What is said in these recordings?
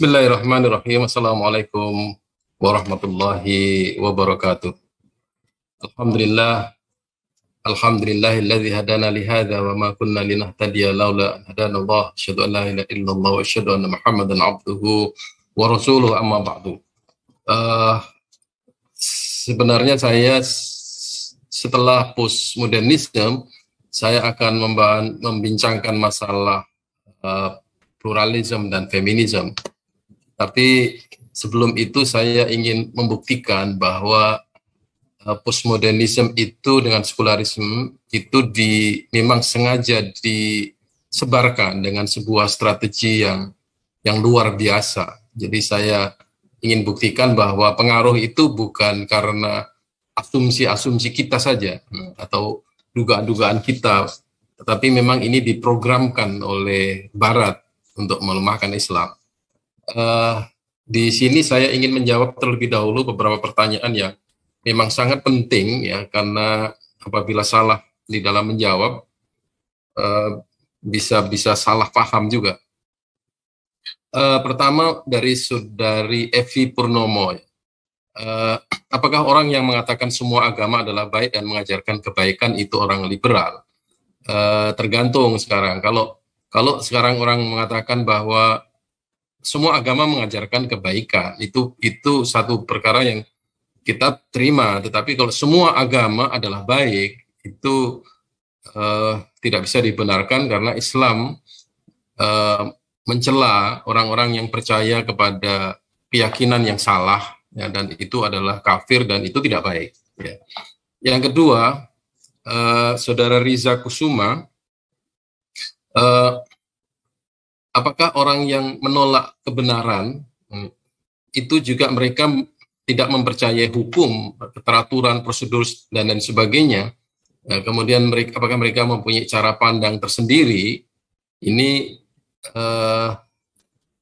Bismillahirrahmanirrahim. Assalamualaikum warahmatullahi wabarakatuh. Alhamdulillah. alladhi hadana li hadza wa ma kunna linahtadiya laula an hadana Allah. Asyhadu an la ilaha illallah wa asyhadu anna Muhammadan abduhu wa rasuluhu amma ba'du. Uh, sebenarnya saya setelah postmodernisme saya akan membahan, membincangkan masalah uh, pluralisme dan feminisme tapi sebelum itu saya ingin membuktikan bahwa eh, postmodernisme itu dengan sekularisme itu di memang sengaja disebarkan dengan sebuah strategi yang yang luar biasa. Jadi saya ingin buktikan bahwa pengaruh itu bukan karena asumsi-asumsi kita saja hmm, atau dugaan-dugaan kita, tetapi memang ini diprogramkan oleh Barat untuk melemahkan Islam uh, di sini saya ingin menjawab terlebih dahulu beberapa pertanyaan yang memang sangat penting ya karena apabila salah di dalam menjawab uh, bisa bisa salah paham juga. Uh, pertama dari saudari Evi Purnomo. Uh, apakah orang yang mengatakan semua agama adalah baik dan mengajarkan kebaikan itu orang liberal? Uh, tergantung sekarang. Kalau kalau sekarang orang mengatakan bahwa semua agama mengajarkan kebaikan. Itu itu satu perkara yang kita terima. Tetapi kalau semua agama adalah baik, itu uh, tidak bisa dibenarkan karena Islam uh, mencela orang-orang yang percaya kepada keyakinan yang salah ya, dan itu adalah kafir dan itu tidak baik. Ya. Yang kedua, uh, saudara Riza Kusuma uh, apakah orang yang menolak kebenaran hmm, itu juga mereka tidak mempercayai hukum, keteraturan, prosedur dan lain sebagainya. Nah, kemudian mereka apakah mereka mempunyai cara pandang tersendiri? Ini eh,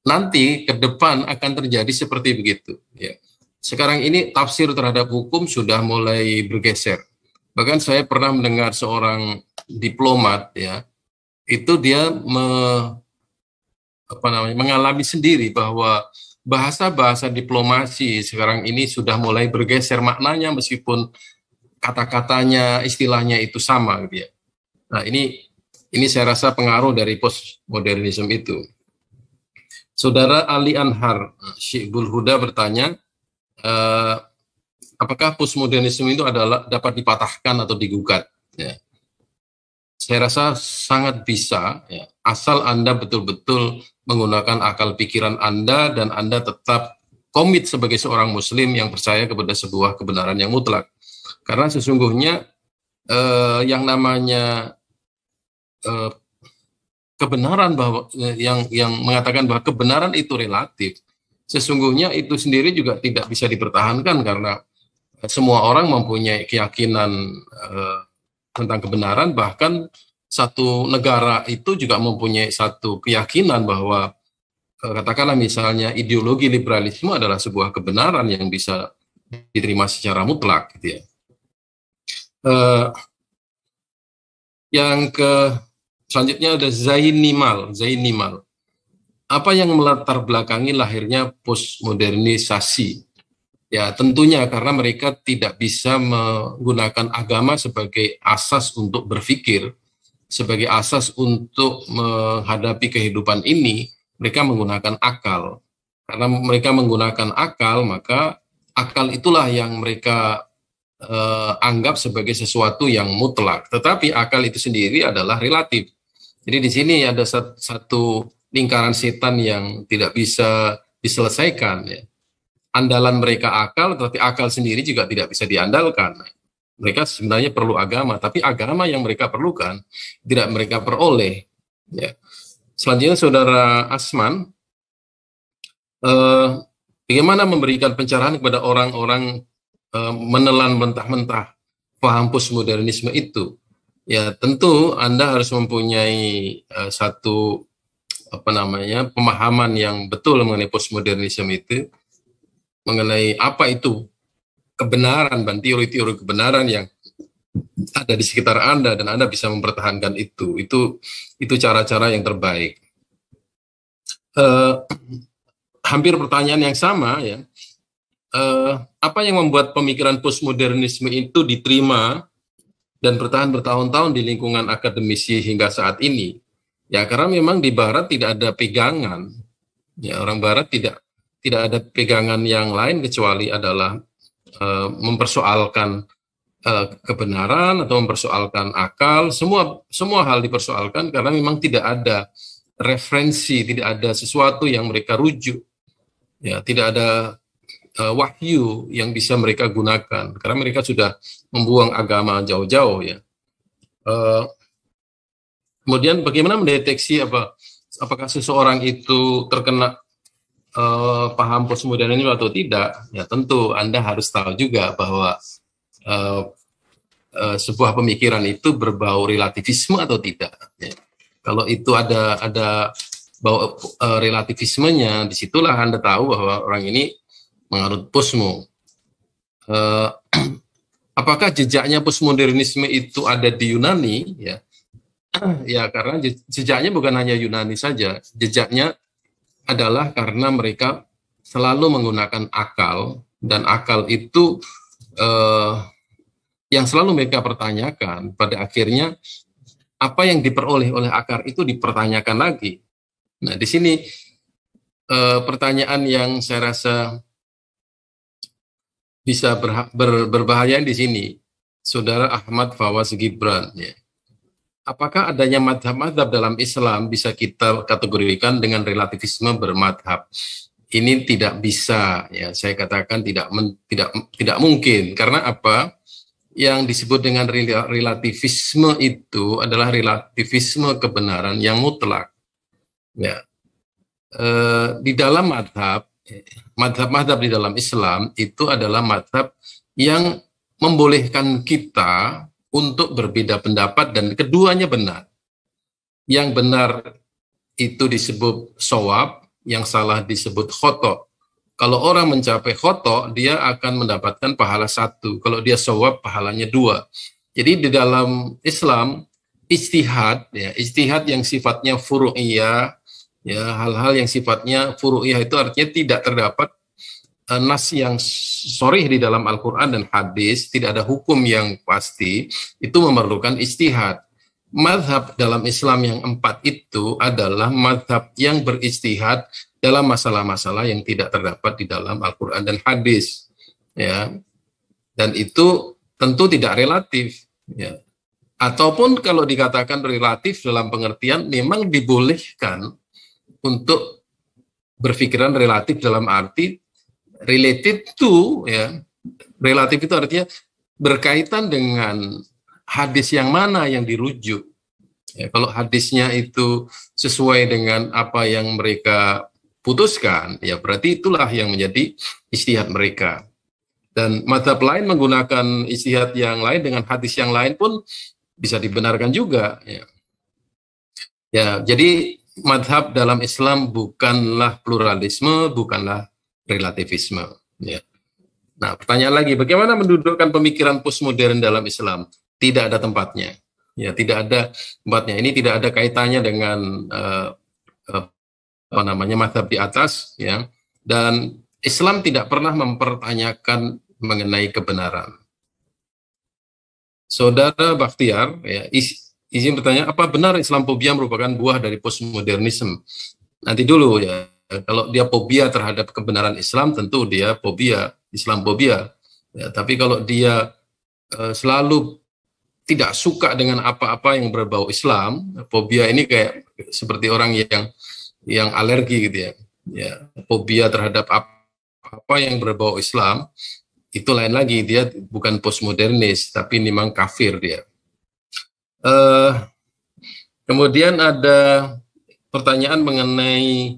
nanti ke depan akan terjadi seperti begitu. Ya. Sekarang ini tafsir terhadap hukum sudah mulai bergeser. Bahkan saya pernah mendengar seorang diplomat ya, itu dia me, apa namanya mengalami sendiri bahwa bahasa-bahasa diplomasi sekarang ini sudah mulai bergeser maknanya meskipun kata-katanya istilahnya itu sama gitu ya. Nah, ini ini saya rasa pengaruh dari postmodernisme itu. Saudara Ali Anhar Syibul Huda bertanya, eh, apakah postmodernisme itu adalah dapat dipatahkan atau digugat? Ya. Saya rasa sangat bisa. Ya asal Anda betul-betul menggunakan akal pikiran Anda dan Anda tetap komit sebagai seorang muslim yang percaya kepada sebuah kebenaran yang mutlak. Karena sesungguhnya eh, yang namanya eh, kebenaran bahwa eh, yang yang mengatakan bahwa kebenaran itu relatif, sesungguhnya itu sendiri juga tidak bisa dipertahankan karena semua orang mempunyai keyakinan eh, tentang kebenaran bahkan satu negara itu juga mempunyai satu keyakinan bahwa eh, katakanlah misalnya ideologi liberalisme adalah sebuah kebenaran yang bisa diterima secara mutlak gitu ya. Uh, yang ke selanjutnya ada Zainimal, Zainimal. Apa yang melatar belakangi lahirnya postmodernisasi? Ya, tentunya karena mereka tidak bisa menggunakan agama sebagai asas untuk berpikir sebagai asas untuk menghadapi kehidupan ini, mereka menggunakan akal. Karena mereka menggunakan akal, maka akal itulah yang mereka eh, anggap sebagai sesuatu yang mutlak. Tetapi akal itu sendiri adalah relatif. Jadi di sini ada satu lingkaran setan yang tidak bisa diselesaikan. Ya. Andalan mereka akal, tetapi akal sendiri juga tidak bisa diandalkan mereka sebenarnya perlu agama, tapi agama yang mereka perlukan tidak mereka peroleh. Ya. Selanjutnya saudara Asman, eh, bagaimana memberikan pencerahan kepada orang-orang eh, menelan mentah-mentah paham postmodernisme itu? Ya tentu Anda harus mempunyai eh, satu apa namanya pemahaman yang betul mengenai postmodernisme itu, mengenai apa itu kebenaran dan teori-teori kebenaran yang ada di sekitar Anda dan Anda bisa mempertahankan itu. Itu itu cara-cara yang terbaik. Uh, hampir pertanyaan yang sama ya. Uh, apa yang membuat pemikiran postmodernisme itu diterima dan bertahan bertahun-tahun di lingkungan akademisi hingga saat ini? Ya karena memang di Barat tidak ada pegangan. Ya orang Barat tidak tidak ada pegangan yang lain kecuali adalah uh, mempersoalkan uh, kebenaran atau mempersoalkan akal, semua semua hal dipersoalkan karena memang tidak ada referensi, tidak ada sesuatu yang mereka rujuk. Ya, tidak ada uh, wahyu yang bisa mereka gunakan karena mereka sudah membuang agama jauh-jauh ya. Uh, kemudian bagaimana mendeteksi apa apakah seseorang itu terkena uh, paham postmodernisme atau tidak, ya tentu Anda harus tahu juga bahwa uh, uh, sebuah pemikiran itu berbau relativisme atau tidak. Ya. Kalau itu ada ada bau uh, relativismenya, disitulah Anda tahu bahwa orang ini menganut posmo. Uh, apakah jejaknya postmodernisme itu ada di Yunani? Ya, ya karena jejaknya bukan hanya Yunani saja, jejaknya adalah karena mereka selalu menggunakan akal dan akal itu eh, yang selalu mereka pertanyakan pada akhirnya apa yang diperoleh oleh akar itu dipertanyakan lagi. Nah di sini eh, pertanyaan yang saya rasa bisa ber, berbahaya di sini, saudara Ahmad Fawaz Gibran ya apakah adanya madhab-madhab dalam Islam bisa kita kategorikan dengan relativisme bermadhab? Ini tidak bisa, ya saya katakan tidak men, tidak tidak mungkin karena apa? Yang disebut dengan relativisme itu adalah relativisme kebenaran yang mutlak. Ya, e, di dalam madhab, madhab-madhab di dalam Islam itu adalah madhab yang membolehkan kita untuk berbeda pendapat dan keduanya benar. Yang benar itu disebut soab, yang salah disebut khoto. Kalau orang mencapai khoto, dia akan mendapatkan pahala satu. Kalau dia soab, pahalanya dua. Jadi di dalam Islam, istihad, ya, istihad yang sifatnya furu'iyah, ya hal-hal yang sifatnya furu'iyah itu artinya tidak terdapat Eh, nas yang sorry di dalam Al-Quran dan hadis, tidak ada hukum yang pasti, itu memerlukan istihad. Madhab dalam Islam yang empat itu adalah madhab yang beristihad dalam masalah-masalah yang tidak terdapat di dalam Al-Quran dan hadis. ya Dan itu tentu tidak relatif. ya Ataupun kalau dikatakan relatif dalam pengertian memang dibolehkan untuk berpikiran relatif dalam arti related to ya relatif itu artinya berkaitan dengan hadis yang mana yang dirujuk. Ya, kalau hadisnya itu sesuai dengan apa yang mereka putuskan, ya berarti itulah yang menjadi istihad mereka. Dan mata lain menggunakan istihad yang lain dengan hadis yang lain pun bisa dibenarkan juga. Ya, ya jadi madhab dalam Islam bukanlah pluralisme, bukanlah relativisme. Ya. Nah, pertanyaan lagi, bagaimana mendudukkan pemikiran postmodern dalam Islam? Tidak ada tempatnya. Ya, tidak ada tempatnya. Ini tidak ada kaitannya dengan uh, uh, apa namanya mazhab di atas, ya. Dan Islam tidak pernah mempertanyakan mengenai kebenaran. Saudara Bakhtiar, ya, izin bertanya, apa benar Islam merupakan buah dari postmodernisme? Nanti dulu ya, Eh, kalau dia fobia terhadap kebenaran Islam tentu dia fobia Islam fobia ya, tapi kalau dia e, selalu tidak suka dengan apa-apa yang berbau Islam fobia ini kayak seperti orang yang yang alergi gitu ya ya fobia terhadap apa, apa yang berbau Islam itu lain lagi dia bukan postmodernis tapi memang kafir dia uh, kemudian ada pertanyaan mengenai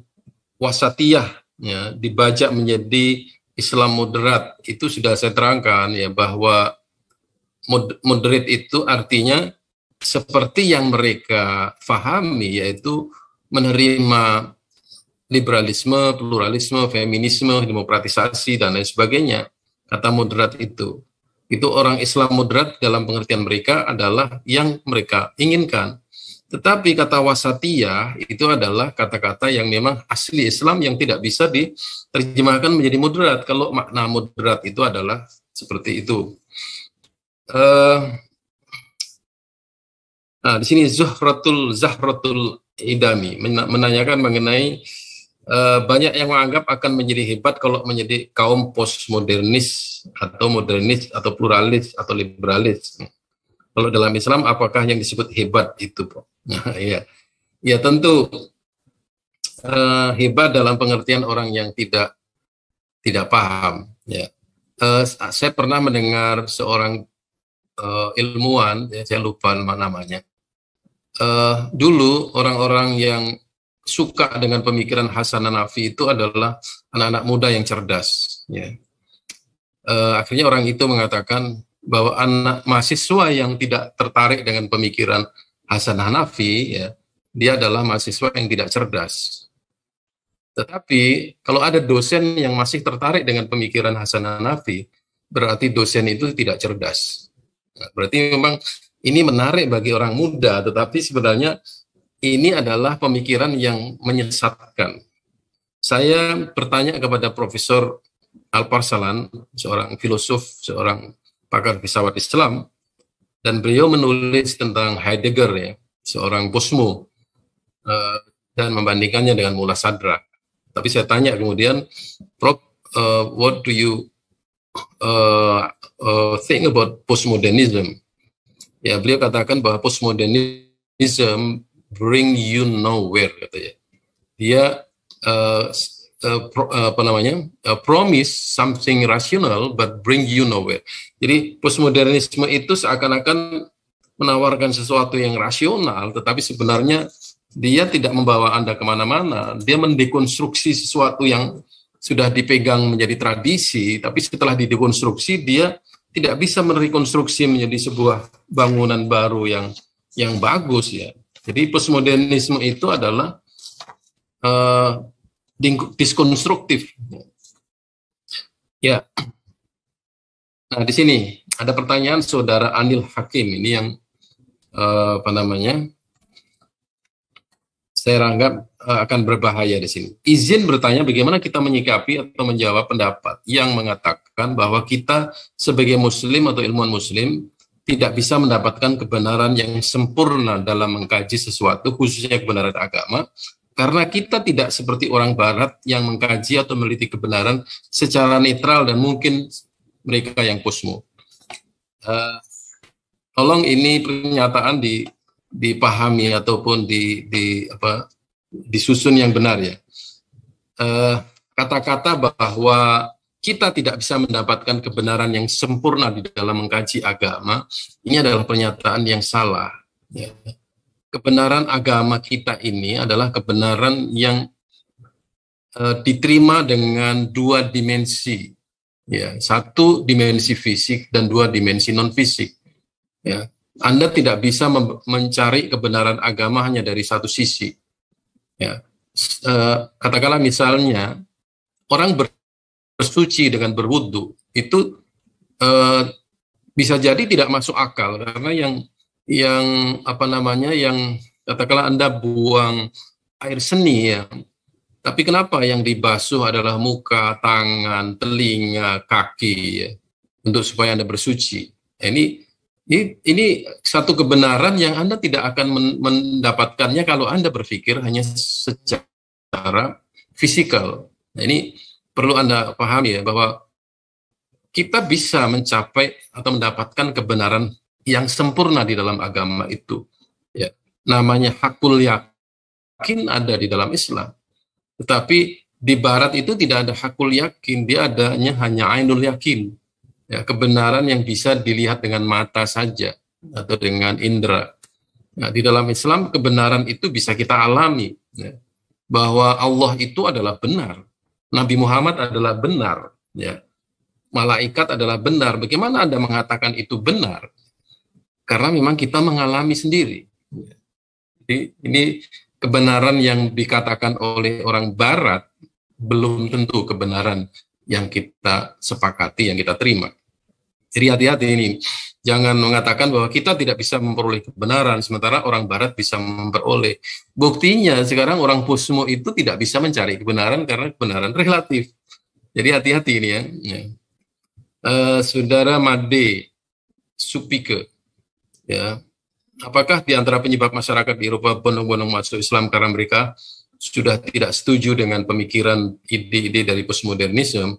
wasatiyah ya dibajak menjadi Islam moderat itu sudah saya terangkan ya bahwa moderat itu artinya seperti yang mereka fahami yaitu menerima liberalisme, pluralisme, feminisme, demokratisasi dan lain sebagainya. Kata moderat itu. Itu orang Islam moderat dalam pengertian mereka adalah yang mereka inginkan. Tetapi kata wasatiyah itu adalah kata-kata yang memang asli Islam yang tidak bisa diterjemahkan menjadi mudrat. Kalau makna moderat itu adalah seperti itu. Uh, nah, di sini Zuhratul Zahratul Idami menanyakan mengenai uh, banyak yang menganggap akan menjadi hebat kalau menjadi kaum postmodernis atau modernis atau pluralis atau liberalis. Kalau dalam Islam apakah yang disebut hebat itu, Prof? Nah, ya. Ya tentu uh, hebat dalam pengertian orang yang tidak tidak paham, ya. Uh, saya pernah mendengar seorang uh, ilmuwan, ya, saya lupa nama namanya. Uh, dulu orang-orang yang suka dengan pemikiran Hasan Nafi itu adalah anak-anak muda yang cerdas. Ya. Uh, akhirnya orang itu mengatakan bahwa anak mahasiswa yang tidak tertarik dengan pemikiran Hasan Hanafi ya dia adalah mahasiswa yang tidak cerdas. Tetapi kalau ada dosen yang masih tertarik dengan pemikiran Hasan Hanafi, berarti dosen itu tidak cerdas. Nah, berarti memang ini menarik bagi orang muda, tetapi sebenarnya ini adalah pemikiran yang menyesatkan. Saya bertanya kepada Profesor Alparsalan, seorang filosof, seorang pakar pesawat Islam dan beliau menulis tentang Heidegger ya seorang posmo uh, eh, dan membandingkannya dengan Mula Sadra. Tapi saya tanya kemudian, Prof, uh, what do you uh, uh, think about postmodernism? Ya beliau katakan bahwa postmodernism bring you nowhere katanya. Dia uh, Eh, pro, uh, apa namanya uh, promise something rational but bring you nowhere. Jadi postmodernisme itu seakan-akan menawarkan sesuatu yang rasional, tetapi sebenarnya dia tidak membawa anda kemana-mana. Dia mendekonstruksi sesuatu yang sudah dipegang menjadi tradisi, tapi setelah didekonstruksi dia tidak bisa merekonstruksi menjadi sebuah bangunan baru yang yang bagus ya. Jadi postmodernisme itu adalah uh, diskonstruktif. Ya. Nah, di sini ada pertanyaan saudara Anil Hakim ini yang uh, apa namanya? Saya anggap eh, akan berbahaya di sini. Izin bertanya bagaimana kita menyikapi atau menjawab pendapat yang mengatakan bahwa kita sebagai muslim atau ilmuwan muslim tidak bisa mendapatkan kebenaran yang sempurna dalam mengkaji sesuatu khususnya kebenaran agama karena kita tidak seperti orang Barat yang mengkaji atau meliti kebenaran secara netral dan mungkin mereka yang kosmo. Uh, tolong ini pernyataan di, dipahami ataupun di, di apa disusun yang benar ya. kata eh, kata-kata bahwa kita tidak bisa mendapatkan kebenaran yang sempurna di dalam mengkaji agama ini adalah pernyataan yang salah. Ya kebenaran agama kita ini adalah kebenaran yang uh, diterima dengan dua dimensi, ya satu dimensi fisik dan dua dimensi non fisik. Ya, Anda tidak bisa mencari kebenaran agama hanya dari satu sisi. Ya, uh, katakanlah misalnya orang bersuci dengan berwudhu itu uh, bisa jadi tidak masuk akal karena yang yang apa namanya yang katakanlah Anda buang air seni ya. Tapi kenapa yang dibasuh adalah muka, tangan, telinga, kaki ya, untuk supaya Anda bersuci. Nah, ini ini ini satu kebenaran yang Anda tidak akan men mendapatkannya kalau Anda berpikir hanya secara fisikal. Nah, ini perlu Anda pahami ya bahwa kita bisa mencapai atau mendapatkan kebenaran yang sempurna di dalam agama itu. Ya, namanya hakul yakin ada di dalam Islam. Tetapi di barat itu tidak ada hakul yakin, dia adanya hanya ainul yakin. Ya, kebenaran yang bisa dilihat dengan mata saja atau dengan indera. Nah, di dalam Islam kebenaran itu bisa kita alami ya. bahwa Allah itu adalah benar, Nabi Muhammad adalah benar, ya. malaikat adalah benar. Bagaimana Anda mengatakan itu benar? karena memang kita mengalami sendiri. Jadi ini kebenaran yang dikatakan oleh orang Barat belum tentu kebenaran yang kita sepakati, yang kita terima. Jadi hati-hati ini, jangan mengatakan bahwa kita tidak bisa memperoleh kebenaran, sementara orang Barat bisa memperoleh. Buktinya sekarang orang Pusmo itu tidak bisa mencari kebenaran karena kebenaran relatif. Jadi hati-hati ini ya. ya. Uh, Saudara Made Supike, Ya. Apakah di antara penyebab masyarakat di Eropa bonong-bonong masuk Islam karena mereka sudah tidak setuju dengan pemikiran ide-ide dari postmodernisme?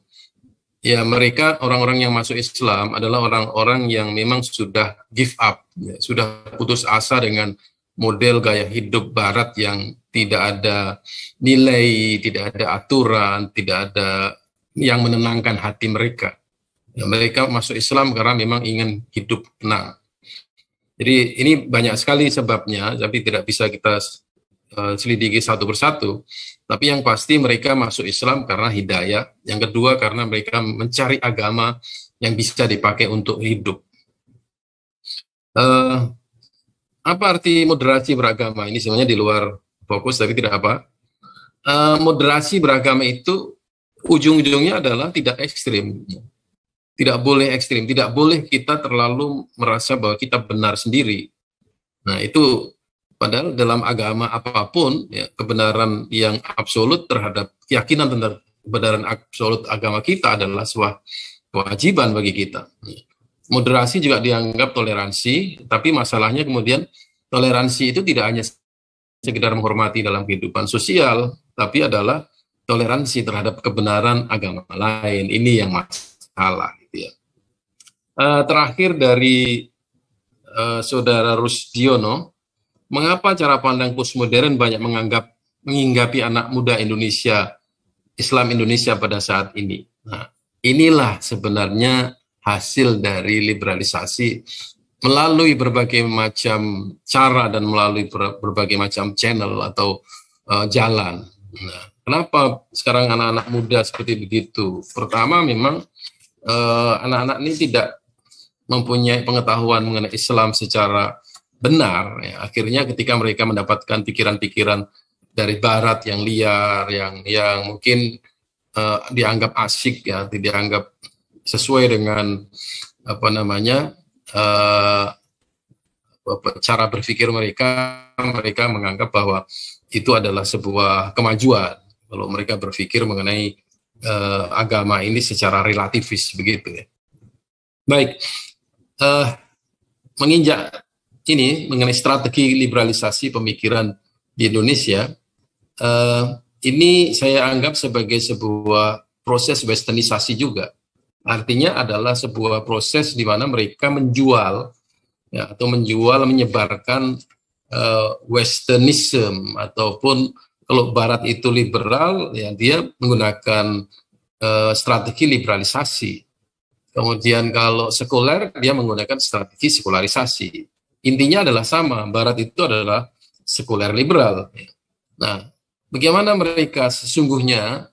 Ya, mereka orang-orang yang masuk Islam adalah orang-orang yang memang sudah give up, ya, sudah putus asa dengan model gaya hidup barat yang tidak ada nilai, tidak ada aturan, tidak ada yang menenangkan hati mereka. Ya, mereka masuk Islam karena memang ingin hidup tenang. Jadi ini banyak sekali sebabnya, tapi tidak bisa kita eh, selidiki satu persatu. Tapi yang pasti mereka masuk Islam karena hidayah. Yang kedua karena mereka mencari agama yang bisa dipakai untuk hidup. Uh, apa arti moderasi beragama? Ini sebenarnya di luar fokus, tapi tidak apa. Uh, moderasi beragama itu ujung-ujungnya adalah tidak ekstrim tidak boleh ekstrim, tidak boleh kita terlalu merasa bahwa kita benar sendiri. Nah itu padahal dalam agama apapun ya, kebenaran yang absolut terhadap keyakinan tentang kebenaran absolut agama kita adalah sebuah kewajiban bagi kita. Moderasi juga dianggap toleransi, tapi masalahnya kemudian toleransi itu tidak hanya sekedar menghormati dalam kehidupan sosial, tapi adalah toleransi terhadap kebenaran agama lain. Ini yang masalah. Uh, terakhir dari uh, saudara Rusdiono, mengapa cara pandang postmodern banyak menganggap menginggapi anak muda Indonesia, Islam Indonesia pada saat ini? Nah, inilah sebenarnya hasil dari liberalisasi melalui berbagai macam cara dan melalui berbagai macam channel atau uh, jalan. Nah, kenapa sekarang anak-anak muda seperti begitu? Pertama memang anak-anak uh, anak -anak ini tidak mempunyai pengetahuan mengenai Islam secara benar, ya, akhirnya ketika mereka mendapatkan pikiran-pikiran dari Barat yang liar, yang yang mungkin uh, dianggap asyik ya, tidak dianggap sesuai dengan apa namanya uh, cara berpikir mereka, mereka menganggap bahwa itu adalah sebuah kemajuan kalau mereka berpikir mengenai uh, agama ini secara relativis begitu ya. Baik, uh, menginjak ini mengenai strategi liberalisasi pemikiran di Indonesia, uh, ini saya anggap sebagai sebuah proses westernisasi juga. Artinya adalah sebuah proses di mana mereka menjual ya, atau menjual menyebarkan uh, eh, westernism ataupun kalau barat itu liberal ya dia menggunakan uh, strategi liberalisasi Kemudian kalau sekuler dia menggunakan strategi sekularisasi. Intinya adalah sama, barat itu adalah sekuler liberal. Nah, bagaimana mereka sesungguhnya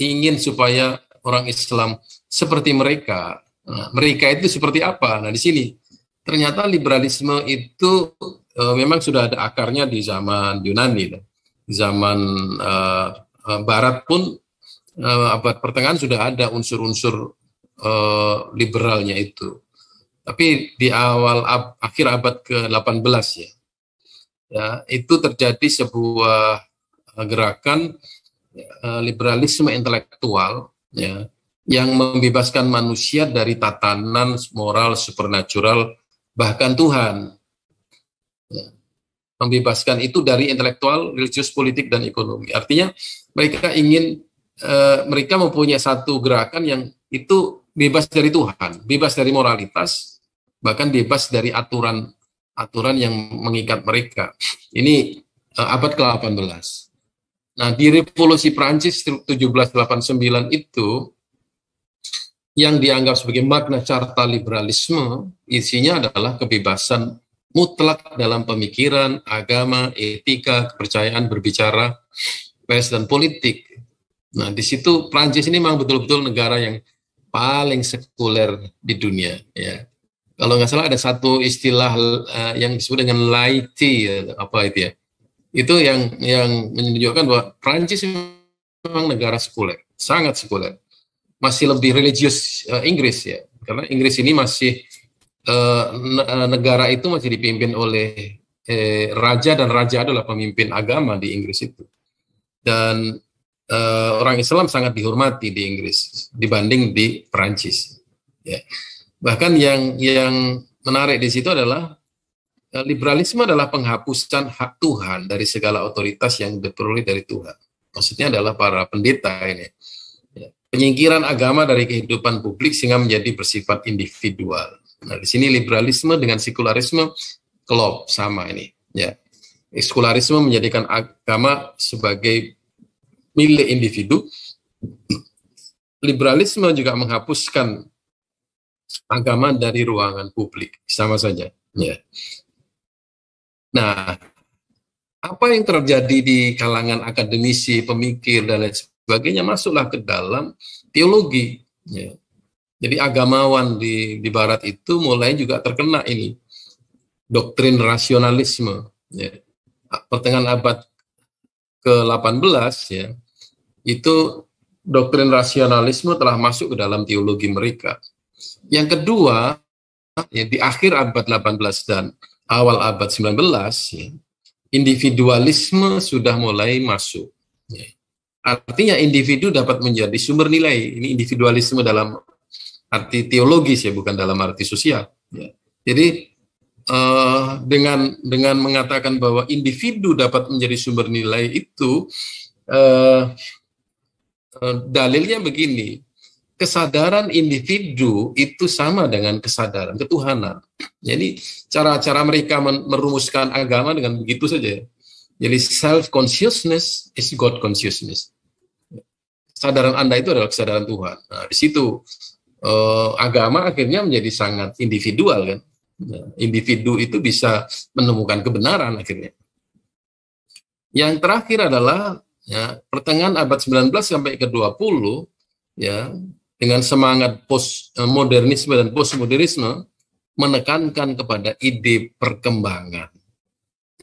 ingin supaya orang Islam seperti mereka? Nah, mereka itu seperti apa? Nah, di sini ternyata liberalisme itu e, memang sudah ada akarnya di zaman Yunani. Zaman e, barat pun e, abad pertengahan sudah ada unsur-unsur uh, liberalnya itu. Tapi di awal ab, akhir abad ke-18 ya, ya itu terjadi sebuah eh, gerakan uh, liberalisme intelektual ya yang membebaskan manusia dari tatanan moral supernatural bahkan Tuhan ya. membebaskan itu dari intelektual religius politik dan ekonomi artinya mereka ingin mereka mempunyai satu gerakan yang itu bebas dari Tuhan, bebas dari moralitas, bahkan bebas dari aturan aturan yang mengikat mereka. Ini uh, abad ke-18. Nah, di revolusi Prancis 1789 itu yang dianggap sebagai makna carta liberalisme isinya adalah kebebasan mutlak dalam pemikiran, agama, etika, kepercayaan berbicara, pers dan politik. Nah, di situ Prancis ini memang betul-betul negara yang paling sekuler di dunia ya kalau nggak salah ada satu istilah uh, yang disebut dengan laity ya, apa itu ya itu yang yang menunjukkan bahwa Prancis memang negara sekuler sangat sekuler masih lebih religius uh, Inggris ya karena Inggris ini masih uh, negara itu masih dipimpin oleh eh, raja dan raja adalah pemimpin agama di Inggris itu dan uh, orang Islam sangat dihormati di Inggris dibanding di Perancis. Ya. Bahkan yang yang menarik di situ adalah uh, liberalisme adalah penghapusan hak Tuhan dari segala otoritas yang diperoleh dari Tuhan. Maksudnya adalah para pendeta ini. Ya. Penyingkiran agama dari kehidupan publik sehingga menjadi bersifat individual. Nah, di sini liberalisme dengan sekularisme kelop sama ini, ya. Sekularisme menjadikan agama sebagai milik individu. Liberalisme juga menghapuskan agama dari ruangan publik, sama saja. Ya. Nah, apa yang terjadi di kalangan akademisi, pemikir, dan lain sebagainya masuklah ke dalam teologi. Ya. Jadi agamawan di, di Barat itu mulai juga terkena ini doktrin rasionalisme. Ya. Pertengahan abad ke-18 ya itu doktrin rasionalisme telah masuk ke dalam teologi mereka. Yang kedua, ya, di akhir abad 18 dan awal abad 19, ya, individualisme sudah mulai masuk. Ya. Artinya individu dapat menjadi sumber nilai. Ini individualisme dalam arti teologis ya, bukan dalam arti sosial. Ya. Jadi uh, dengan dengan mengatakan bahwa individu dapat menjadi sumber nilai itu uh, Eh, dalilnya begini, kesadaran individu itu sama dengan kesadaran ketuhanan. Jadi cara-cara mereka merumuskan agama dengan begitu saja. Jadi self consciousness is God consciousness. Kesadaran Anda itu adalah kesadaran Tuhan. Nah, di situ eh, agama akhirnya menjadi sangat individual kan. Nah, individu itu bisa menemukan kebenaran akhirnya. Yang terakhir adalah ya pertengahan abad 19 sampai ke 20 ya dengan semangat post eh, modernisme dan postmodernisme menekankan kepada ide perkembangan.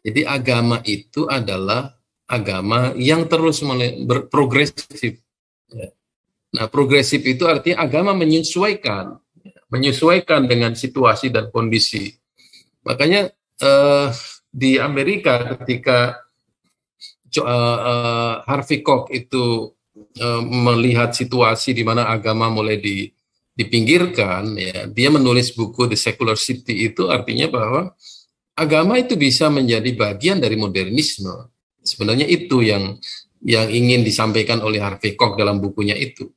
Jadi agama itu adalah agama yang terus berprogresif. Ya. Nah, progresif itu artinya agama menyesuaikan, menyesuaikan dengan situasi dan kondisi. Makanya eh, di Amerika ketika uh, uh, Harvey Koch itu uh, melihat situasi di mana agama mulai di, dipinggirkan, ya, dia menulis buku The Secular City itu artinya bahwa agama itu bisa menjadi bagian dari modernisme. Sebenarnya itu yang yang ingin disampaikan oleh Harvey Koch dalam bukunya itu.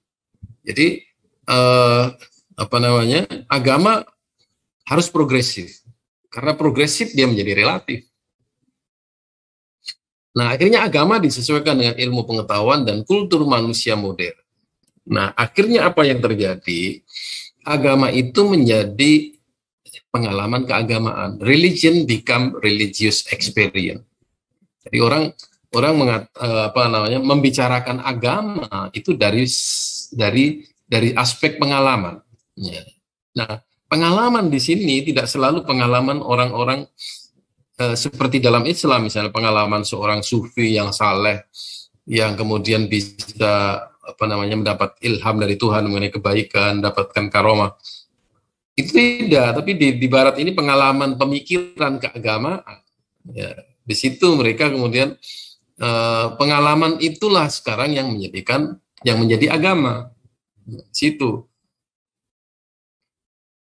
Jadi uh, apa namanya agama harus progresif karena progresif dia menjadi relatif. Nah, akhirnya agama disesuaikan dengan ilmu pengetahuan dan kultur manusia modern. Nah, akhirnya apa yang terjadi? Agama itu menjadi pengalaman keagamaan. Religion become religious experience. Jadi orang orang mengat, eh, apa namanya membicarakan agama itu dari dari dari aspek pengalaman. Ya. Nah, pengalaman di sini tidak selalu pengalaman orang-orang Eh, seperti dalam Islam misalnya pengalaman seorang sufi yang saleh yang kemudian bisa apa namanya mendapat ilham dari Tuhan mengenai kebaikan, mendapatkan karomah. Itu tidak, tapi di, di barat ini pengalaman pemikiran keagamaan. Ya, di situ mereka kemudian eh, pengalaman itulah sekarang yang menjadikan yang menjadi agama. Di situ.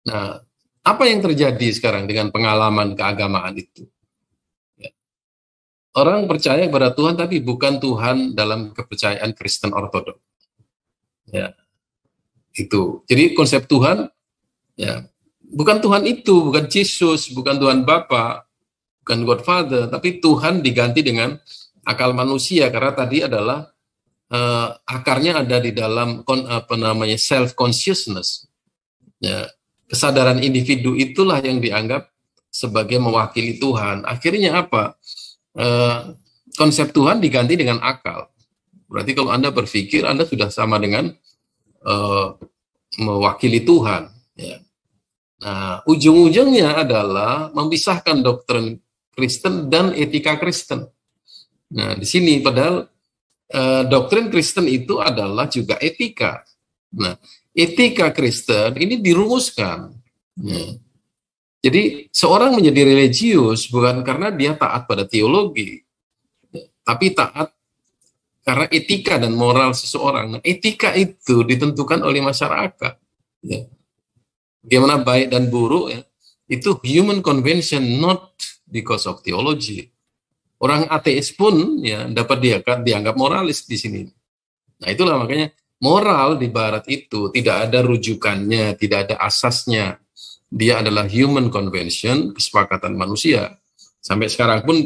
Nah, apa yang terjadi sekarang dengan pengalaman keagamaan itu? Orang percaya kepada Tuhan tapi bukan Tuhan dalam kepercayaan Kristen Ortodok. Ya. Itu. Jadi konsep Tuhan ya bukan Tuhan itu, bukan Yesus, bukan Tuhan Bapa, bukan Godfather, tapi Tuhan diganti dengan akal manusia karena tadi adalah uh, akarnya ada di dalam kon, apa namanya self consciousness ya kesadaran individu itulah yang dianggap sebagai mewakili Tuhan akhirnya apa Eh, konsep Tuhan diganti dengan akal. Berarti kalau Anda berpikir, Anda sudah sama dengan eh, mewakili Tuhan. Ya. Nah, ujung-ujungnya adalah memisahkan doktrin Kristen dan etika Kristen. Nah, di sini padahal eh, doktrin Kristen itu adalah juga etika. Nah, etika Kristen ini dirumuskan. Ya. Jadi seorang menjadi religius bukan karena dia taat pada teologi, tapi taat karena etika dan moral seseorang. Nah, etika itu ditentukan oleh masyarakat. Ya. Bagaimana baik dan buruk ya, itu human convention not because of theology. Orang ateis pun ya dapat diangkat, dianggap moralis di sini. Nah itulah makanya moral di Barat itu tidak ada rujukannya, tidak ada asasnya dia adalah human convention, kesepakatan manusia. Sampai sekarang pun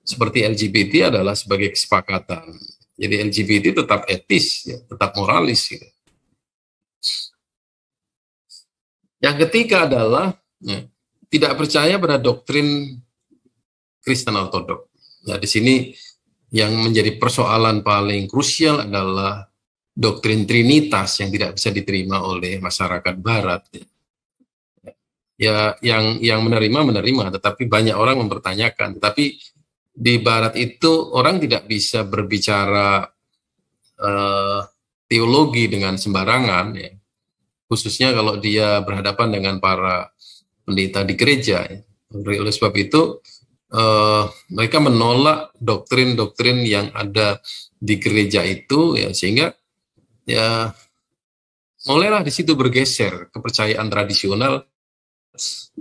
seperti LGBT adalah sebagai kesepakatan. Jadi LGBT tetap etis, ya, tetap moralis. Gitu. Yang ketiga adalah ya, tidak percaya pada doktrin Kristen Ortodok. Nah, di sini yang menjadi persoalan paling krusial adalah doktrin Trinitas yang tidak bisa diterima oleh masyarakat Barat. Ya ya yang yang menerima menerima tetapi banyak orang mempertanyakan Tapi di barat itu orang tidak bisa berbicara uh, teologi dengan sembarangan ya khususnya kalau dia berhadapan dengan para pendeta di gereja ya. oleh sebab itu uh, mereka menolak doktrin-doktrin yang ada di gereja itu ya sehingga ya mulailah di situ bergeser kepercayaan tradisional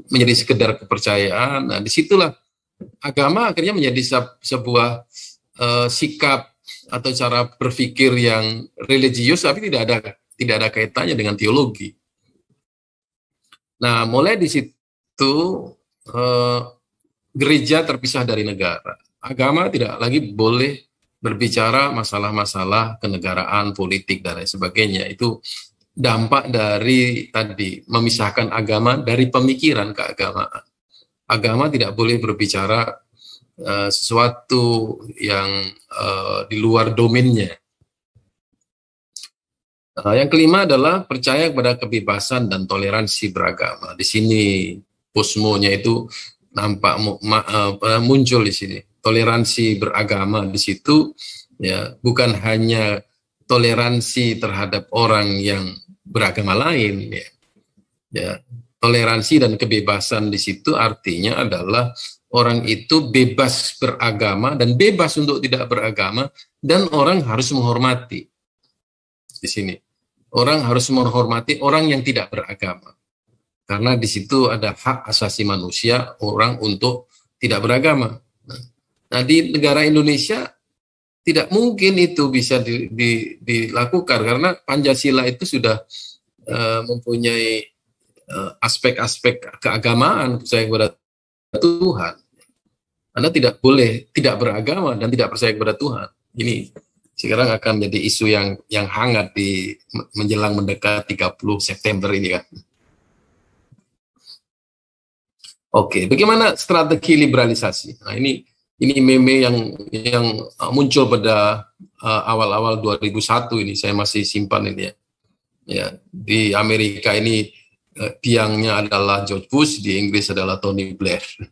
menjadi sekedar kepercayaan. Nah, disitulah agama akhirnya menjadi sebuah uh, sikap atau cara berpikir yang religius tapi tidak ada tidak ada kaitannya dengan teologi. Nah, mulai di situ eh, gereja terpisah dari negara. Agama tidak lagi boleh berbicara masalah-masalah kenegaraan, politik dan lain sebagainya. Itu dampak dari tadi memisahkan agama dari pemikiran keagamaan. Agama tidak boleh berbicara uh, sesuatu yang uh, di luar domainnya. Uh, yang kelima adalah percaya kepada kebebasan dan toleransi beragama. Di sini posmonya itu nampak ma, uh, muncul di sini toleransi beragama di situ ya bukan hanya toleransi terhadap orang yang beragama lain ya. ya toleransi dan kebebasan di situ artinya adalah orang itu bebas beragama dan bebas untuk tidak beragama dan orang harus menghormati di sini orang harus menghormati orang yang tidak beragama karena di situ ada hak asasi manusia orang untuk tidak beragama nah, di negara Indonesia tidak mungkin itu bisa di, di, dilakukan karena Pancasila itu sudah uh, mempunyai aspek eh, aspek-aspek keagamaan percaya kepada Tuhan. Anda tidak boleh tidak beragama dan tidak percaya kepada Tuhan. Ini sekarang akan menjadi isu yang yang hangat di menjelang mendekat 30 September ini kan. Oke, bagaimana strategi liberalisasi? Nah, ini ini meme yang yang uh, muncul pada uh, awal-awal uh, awal -awal 2001 ini saya masih simpan ini ya. Ya, di Amerika ini uh, tiangnya adalah George Bush, di Inggris adalah Tony Blair.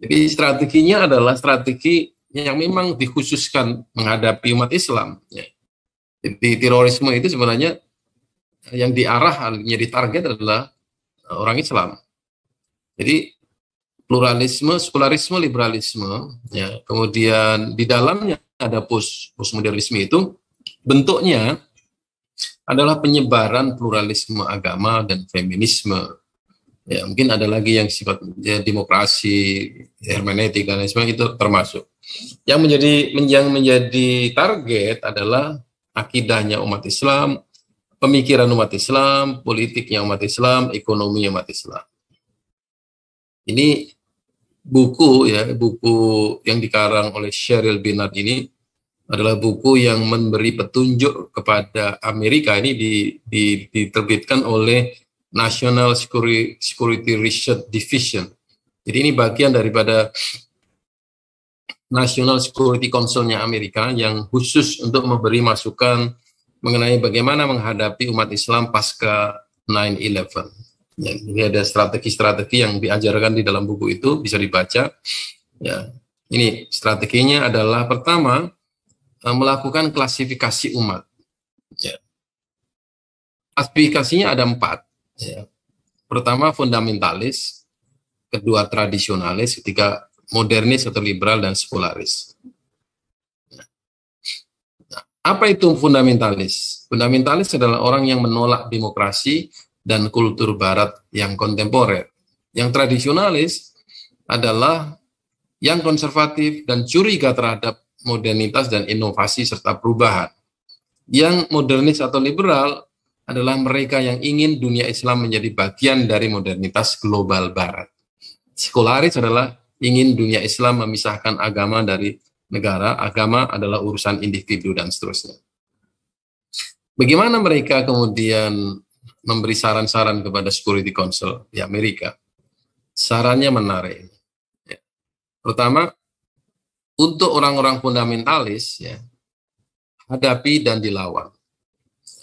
Jadi strateginya adalah strategi yang memang dikhususkan menghadapi umat Islam. Ya. Jadi terorisme itu sebenarnya yang diarah, menjadi target adalah orang Islam. Jadi pluralisme, sekularisme, liberalisme, ya. Kemudian di dalamnya ada post postmodernisme itu bentuknya adalah penyebaran pluralisme agama dan feminisme. Ya, mungkin ada lagi yang sifatnya demokrasi, hermeneutika, dan sebagainya itu termasuk. Yang menjadi yang menjadi target adalah akidahnya umat Islam, pemikiran umat Islam, politiknya umat Islam, ekonominya umat Islam. Ini buku ya buku yang dikarang oleh Sheryl Binard ini adalah buku yang memberi petunjuk kepada Amerika ini di, di, diterbitkan oleh National Security, Research Division. Jadi ini bagian daripada National Security Council-nya Amerika yang khusus untuk memberi masukan mengenai bagaimana menghadapi umat Islam pasca 9/11. Ya, ini ada strategi-strategi yang diajarkan di dalam buku itu bisa dibaca. Ya, ini strateginya adalah pertama eh, melakukan klasifikasi umat. Ya. Klasifikasinya ada empat. Ya. Pertama fundamentalis, kedua tradisionalis, ketiga modernis atau liberal dan sekularis. Ya. Nah, apa itu fundamentalis? Fundamentalis adalah orang yang menolak demokrasi, dan kultur barat yang kontemporer. Yang tradisionalis adalah yang konservatif dan curiga terhadap modernitas dan inovasi serta perubahan. Yang modernis atau liberal adalah mereka yang ingin dunia Islam menjadi bagian dari modernitas global barat. Sekularis adalah ingin dunia Islam memisahkan agama dari negara, agama adalah urusan individu dan seterusnya. Bagaimana mereka kemudian memberi saran-saran kepada Security Council di Amerika. Sarannya menarik. Ya. Pertama, untuk orang-orang fundamentalis, ya, hadapi dan dilawan.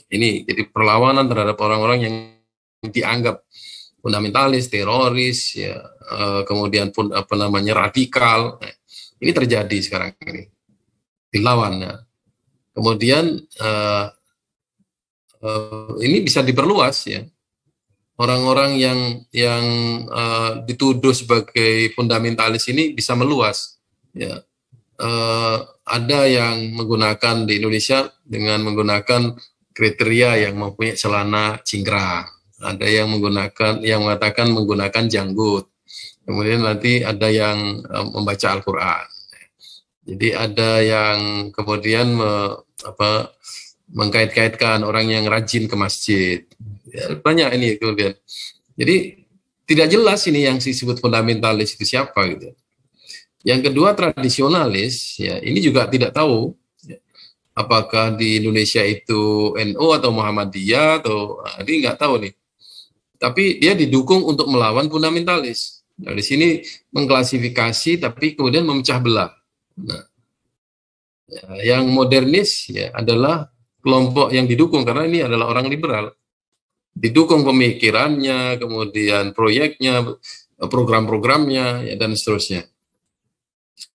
Ini jadi perlawanan terhadap orang-orang yang dianggap fundamentalis, teroris, ya, eh, kemudian pun apa namanya radikal. Nah, ini terjadi sekarang ini Dilawannya. Kemudian eh, Eh, ini bisa diperluas ya orang-orang yang yang uh, dituduh sebagai fundamentalis ini bisa meluas ya uh, ada yang menggunakan di Indonesia dengan menggunakan kriteria yang mempunyai celana cingkrang ada yang menggunakan yang mengatakan menggunakan janggut kemudian nanti ada yang uh, membaca Al-Qur'an jadi ada yang kemudian me, apa mengkait-kaitkan orang yang rajin ke masjid. Ya, banyak ini kemudian. Jadi tidak jelas ini yang disebut fundamentalis itu siapa gitu. Yang kedua tradisionalis, ya ini juga tidak tahu ya, apakah di Indonesia itu NU NO atau Muhammadiyah atau nah, ini nggak tahu nih. Tapi dia didukung untuk melawan fundamentalis. Nah, di sini mengklasifikasi tapi kemudian memecah belah. Nah, ya, yang modernis ya adalah kelompok yang didukung karena ini adalah orang liberal. Didukung pemikirannya, kemudian proyeknya, program-programnya ya, dan seterusnya.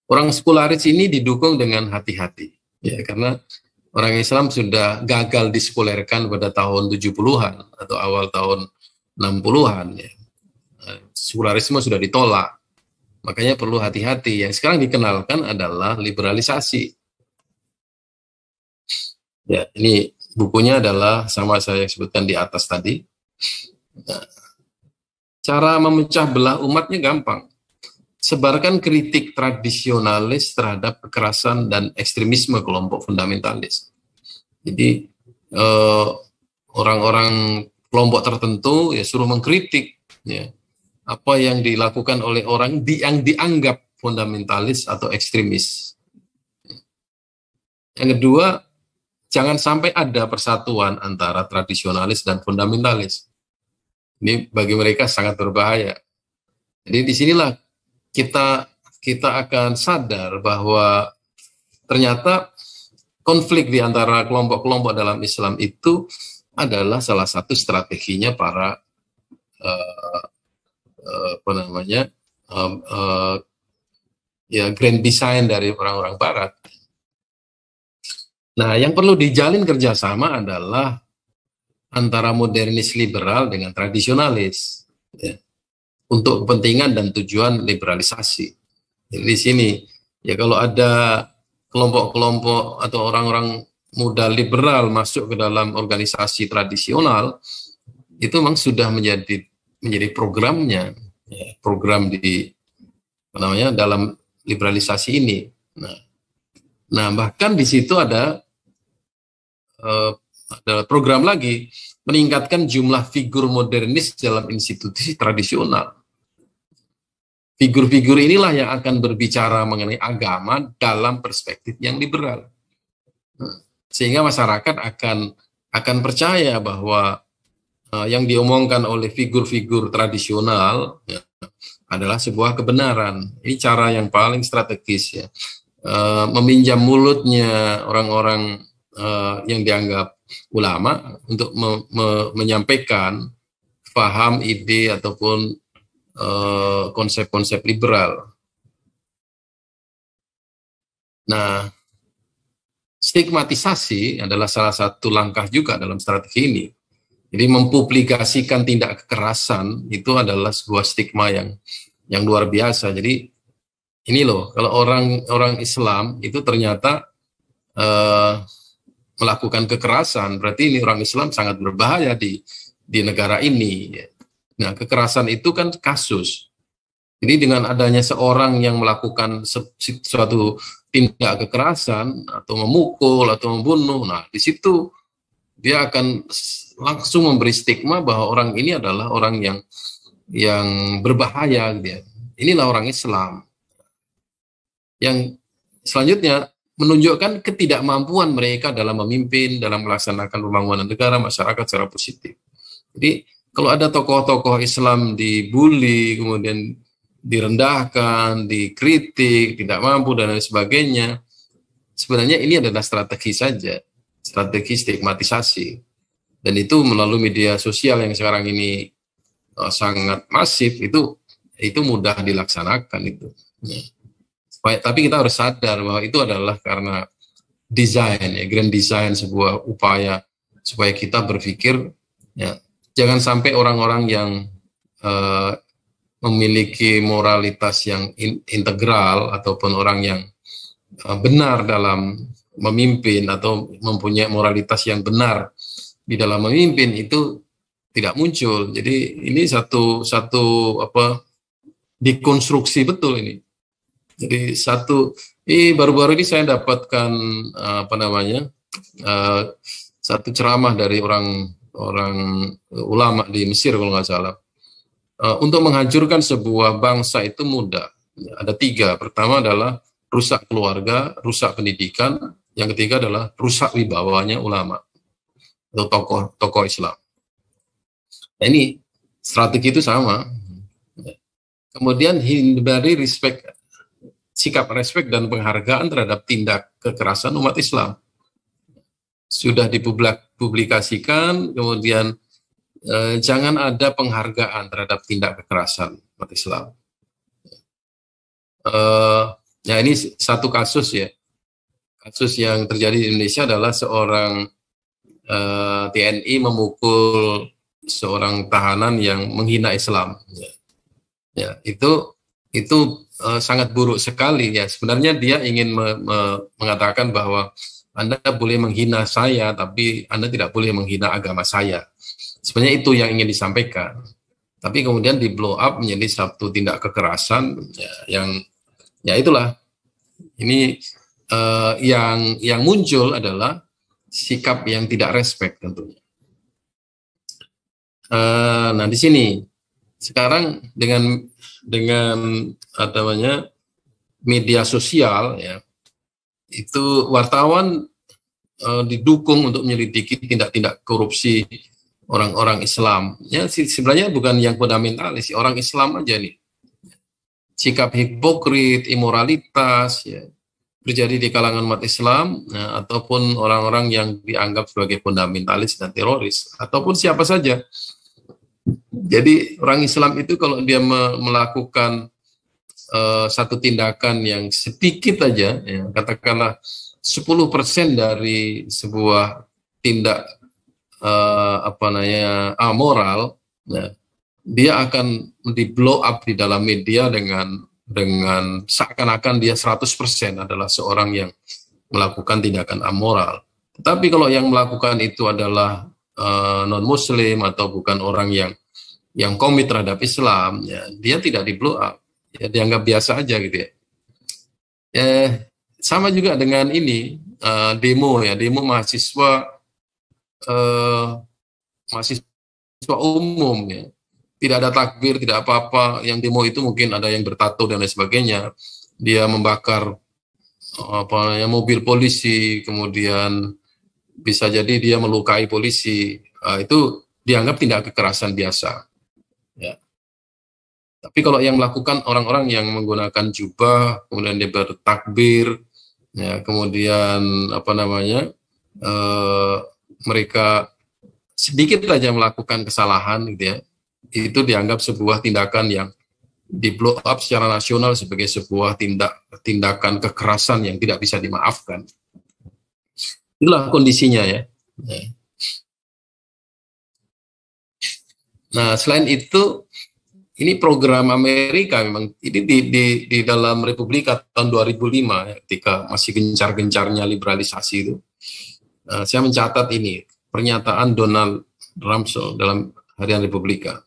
Orang sekularis ini didukung dengan hati-hati ya karena orang Islam sudah gagal disekulerkan pada tahun 70-an atau awal tahun 60-an ya. Sekularisme sudah ditolak. Makanya perlu hati-hati. Yang sekarang dikenalkan adalah liberalisasi Ya, ini bukunya adalah sama saya sebutkan di atas tadi. Nah, cara memecah belah umatnya gampang. Sebarkan kritik tradisionalis terhadap kekerasan dan ekstremisme kelompok fundamentalis. Jadi orang eh, orang-orang kelompok tertentu ya suruh mengkritik ya apa yang dilakukan oleh orang di, yang dianggap fundamentalis atau ekstremis. Yang kedua, jangan sampai ada persatuan antara tradisionalis dan fundamentalis. Ini bagi mereka sangat berbahaya. Jadi disinilah kita kita akan sadar bahwa ternyata konflik di antara kelompok-kelompok dalam Islam itu adalah salah satu strateginya para uh, apa namanya um, uh, ya grand design dari orang-orang Barat Nah, yang perlu dijalin kerjasama adalah antara modernis liberal dengan tradisionalis ya, untuk kepentingan dan tujuan liberalisasi. Jadi di sini ya kalau ada kelompok-kelompok atau orang-orang muda liberal masuk ke dalam organisasi tradisional itu memang sudah menjadi menjadi programnya ya, program di apa namanya dalam liberalisasi ini. Nah, nah bahkan di situ ada uh, program lagi meningkatkan jumlah figur modernis dalam institusi tradisional. Figur-figur inilah yang akan berbicara mengenai agama dalam perspektif yang liberal. Nah, sehingga masyarakat akan akan percaya bahwa uh, yang diomongkan oleh figur-figur tradisional ya, adalah sebuah kebenaran. Ini cara yang paling strategis ya. Uh, meminjam mulutnya orang-orang uh, yang dianggap ulama untuk me me menyampaikan paham ide ataupun eh, konsep-konsep uh, liberal. Nah, stigmatisasi adalah salah satu langkah juga dalam strategi ini. Jadi mempublikasikan tindak kekerasan itu adalah sebuah stigma yang yang luar biasa. Jadi ini loh, kalau orang orang Islam itu ternyata uh, melakukan kekerasan, berarti ini orang Islam sangat berbahaya di di negara ini. Nah, kekerasan itu kan kasus. Jadi dengan adanya seorang yang melakukan suatu tindak kekerasan atau memukul atau membunuh, nah di situ dia akan langsung memberi stigma bahwa orang ini adalah orang yang yang berbahaya dia. Gitu ya. Inilah orang Islam. Yang selanjutnya menunjukkan ketidakmampuan mereka dalam memimpin, dalam melaksanakan pembangunan negara masyarakat secara positif. Jadi kalau ada tokoh-tokoh Islam dibully, kemudian direndahkan, dikritik, tidak mampu dan lain sebagainya, sebenarnya ini adalah strategi saja, strategi stigmatisasi. Dan itu melalui media sosial yang sekarang ini eh, sangat masif itu itu mudah dilaksanakan itu. Ya tapi kita harus sadar bahwa itu adalah karena desain ya grand design sebuah upaya supaya kita berpikir ya jangan sampai orang-orang yang uh, memiliki moralitas yang in, integral ataupun orang yang uh, benar dalam memimpin atau mempunyai moralitas yang benar di dalam memimpin itu tidak muncul. Jadi ini satu satu apa dikonstruksi betul ini. Jadi satu, eh baru-baru ini saya dapatkan eh, apa namanya eh, satu ceramah dari orang orang ulama di Mesir kalau nggak salah. Eh, untuk menghancurkan sebuah bangsa itu mudah. Ada tiga. Pertama adalah rusak keluarga, rusak pendidikan. Yang ketiga adalah rusak wibawanya ulama atau tokoh tokoh Islam. Nah, ini strategi itu sama. Kemudian hindari respect sikap respek dan penghargaan terhadap tindak kekerasan umat Islam. Sudah dipublikasikan, kemudian eh, jangan ada penghargaan terhadap tindak kekerasan umat Islam. Eh, ya ini satu kasus ya. Kasus yang terjadi di Indonesia adalah seorang eh, TNI memukul seorang tahanan yang menghina Islam. Ya, ya itu itu uh, sangat buruk sekali ya. Sebenarnya dia ingin me me mengatakan bahwa Anda boleh menghina saya, tapi Anda tidak boleh menghina agama saya. Sebenarnya itu yang ingin disampaikan. Tapi kemudian di blow up menjadi satu tindak kekerasan ya, yang ya itulah ini uh, yang yang muncul adalah sikap yang tidak respect tentunya. Uh, nah di sini sekarang dengan dengan apa namanya media sosial ya itu wartawan uh, didukung untuk menyelidiki tindak-tindak korupsi orang-orang Islam. Ya sebenarnya bukan yang fundamentalis, orang Islam aja nih. Sikap hipokrit, imoralitas ya terjadi di kalangan umat Islam ya, ataupun orang-orang yang dianggap sebagai fundamentalis dan teroris ataupun siapa saja jadi orang Islam itu kalau dia melakukan uh, satu tindakan yang sedikit aja, ya, katakanlah 10% dari sebuah tindak uh, apa namanya amoral, ya, dia akan di blow up di dalam media dengan dengan seakan-akan dia 100% adalah seorang yang melakukan tindakan amoral. Tapi kalau yang melakukan itu adalah uh, eh, non muslim atau bukan orang yang yang komit terhadap Islam ya dia tidak di blow up ya dianggap biasa aja gitu ya eh sama juga dengan ini uh, demo ya demo mahasiswa uh, mahasiswa umum ya tidak ada takbir tidak apa-apa yang demo itu mungkin ada yang bertato dan lain sebagainya dia membakar apa namanya mobil polisi kemudian bisa jadi dia melukai polisi uh, itu dianggap tindak kekerasan biasa ya tapi kalau yang melakukan orang-orang yang menggunakan jubah kemudian dia bertakbir ya kemudian apa namanya uh, mereka sedikit saja melakukan kesalahan gitu ya itu dianggap sebuah tindakan yang di blow up secara nasional sebagai sebuah tindak tindakan kekerasan yang tidak bisa dimaafkan Itulah kondisinya ya. Nah, selain itu ini program Amerika memang ini di, di, di dalam Republika tahun 2005 ya, ketika masih gencar-gencarnya liberalisasi itu. Nah, saya mencatat ini pernyataan Donald Rumsfeld dalam Harian Republika.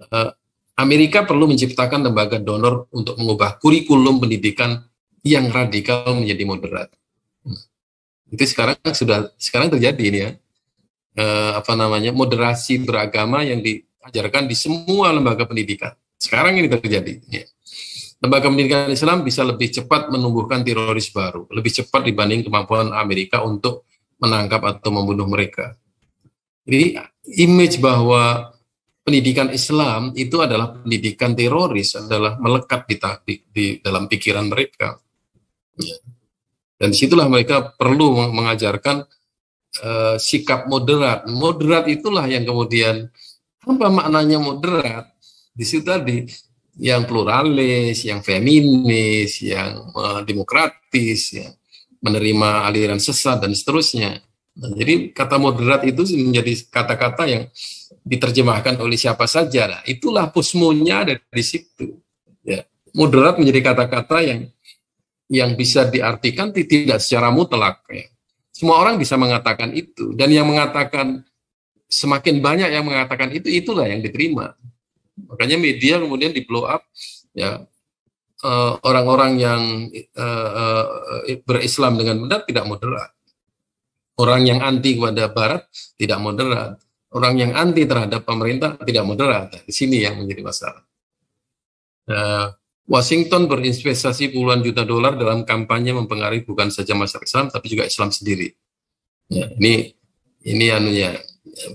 Eh, Amerika perlu menciptakan lembaga donor untuk mengubah kurikulum pendidikan yang radikal menjadi moderat. Hmm itu sekarang sudah sekarang terjadi ini ya eh, apa namanya moderasi beragama yang diajarkan di semua lembaga pendidikan sekarang ini terjadi ya. lembaga pendidikan Islam bisa lebih cepat menumbuhkan teroris baru lebih cepat dibanding kemampuan Amerika untuk menangkap atau membunuh mereka jadi image bahwa pendidikan Islam itu adalah pendidikan teroris adalah melekat di, di, di dalam pikiran mereka ya. Dan disitulah mereka perlu mengajarkan uh, sikap moderat. Moderat itulah yang kemudian apa maknanya moderat? Di situ tadi yang pluralis, yang feminis, yang uh, demokratis, ya, menerima aliran sesat dan seterusnya. Nah, jadi kata moderat itu menjadi kata-kata yang diterjemahkan oleh siapa saja. Nah, itulah pusmonya ada di situ. Ya. Moderat menjadi kata-kata yang yang bisa diartikan tidak secara mutlak. Ya. Semua orang bisa mengatakan itu, dan yang mengatakan semakin banyak yang mengatakan itu, itulah yang diterima. Makanya media kemudian di blow up, ya eh, orang-orang uh, yang uh, uh, berislam dengan benar tidak moderat, orang yang anti kepada Barat tidak moderat, orang yang anti terhadap pemerintah tidak moderat. Nah, di sini yang menjadi masalah. Uh, Washington berinvestasi puluhan juta dolar dalam kampanye mempengaruhi bukan saja masyarakat Islam tapi juga Islam sendiri. Ya, ini ini anunya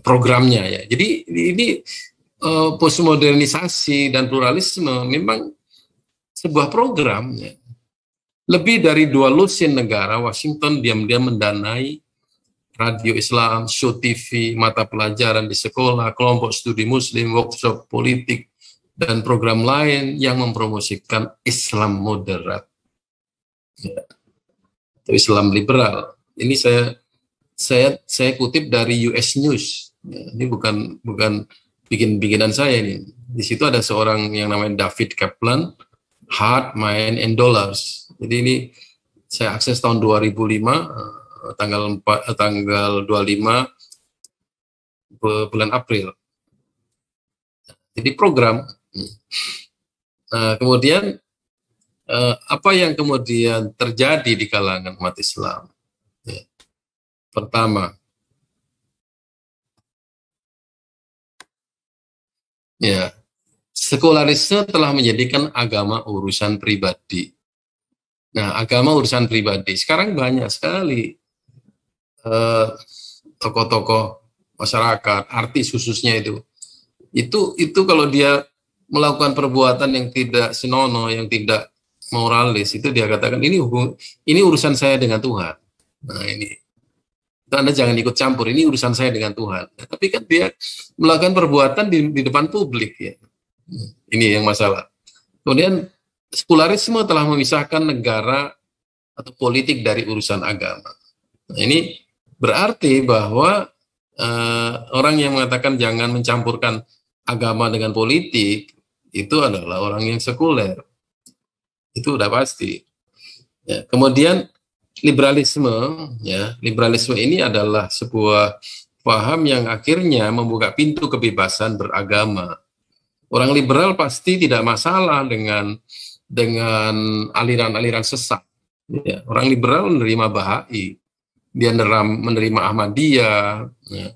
programnya ya. Jadi ini, posmodernisasi uh, postmodernisasi dan pluralisme memang sebuah program ya. Lebih dari dua lusin negara Washington diam-diam mendanai radio Islam, show TV, mata pelajaran di sekolah, kelompok studi muslim, workshop politik, dan program lain yang mempromosikan Islam moderat ya, atau Islam liberal. Ini saya saya saya kutip dari US News. Ya, ini bukan bukan bikin-bikinan saya ini. Di situ ada seorang yang namanya David Kaplan, Heart, Mind, and Dollars. Jadi ini saya akses tahun 2005 eh, tanggal 4 eh, tanggal 25 eh, bulan April. Jadi program Nah, kemudian eh, apa yang kemudian terjadi di kalangan umat Islam? Ya. Pertama, ya sekularisme telah menjadikan agama urusan pribadi. Nah, agama urusan pribadi. Sekarang banyak sekali tokoh eh, tokoh-tokoh masyarakat, artis khususnya itu, itu itu kalau dia melakukan perbuatan yang tidak senono, yang tidak moralis, itu dia katakan ini hukum, ini urusan saya dengan Tuhan. Nah ini, anda jangan ikut campur. Ini urusan saya dengan Tuhan. Nah, tapi kan dia melakukan perbuatan di, di depan publik ya. Hmm, ini yang masalah. Kemudian sekularisme telah memisahkan negara atau politik dari urusan agama. Nah, ini berarti bahwa uh, orang yang mengatakan jangan mencampurkan agama dengan politik itu adalah orang yang sekuler. Itu udah pasti. Ya, kemudian liberalisme, ya, liberalisme ini adalah sebuah paham yang akhirnya membuka pintu kebebasan beragama. Orang liberal pasti tidak masalah dengan dengan aliran-aliran sesat. Ya, orang liberal menerima Bahai, dia menerima Ahmadiyah. Ya.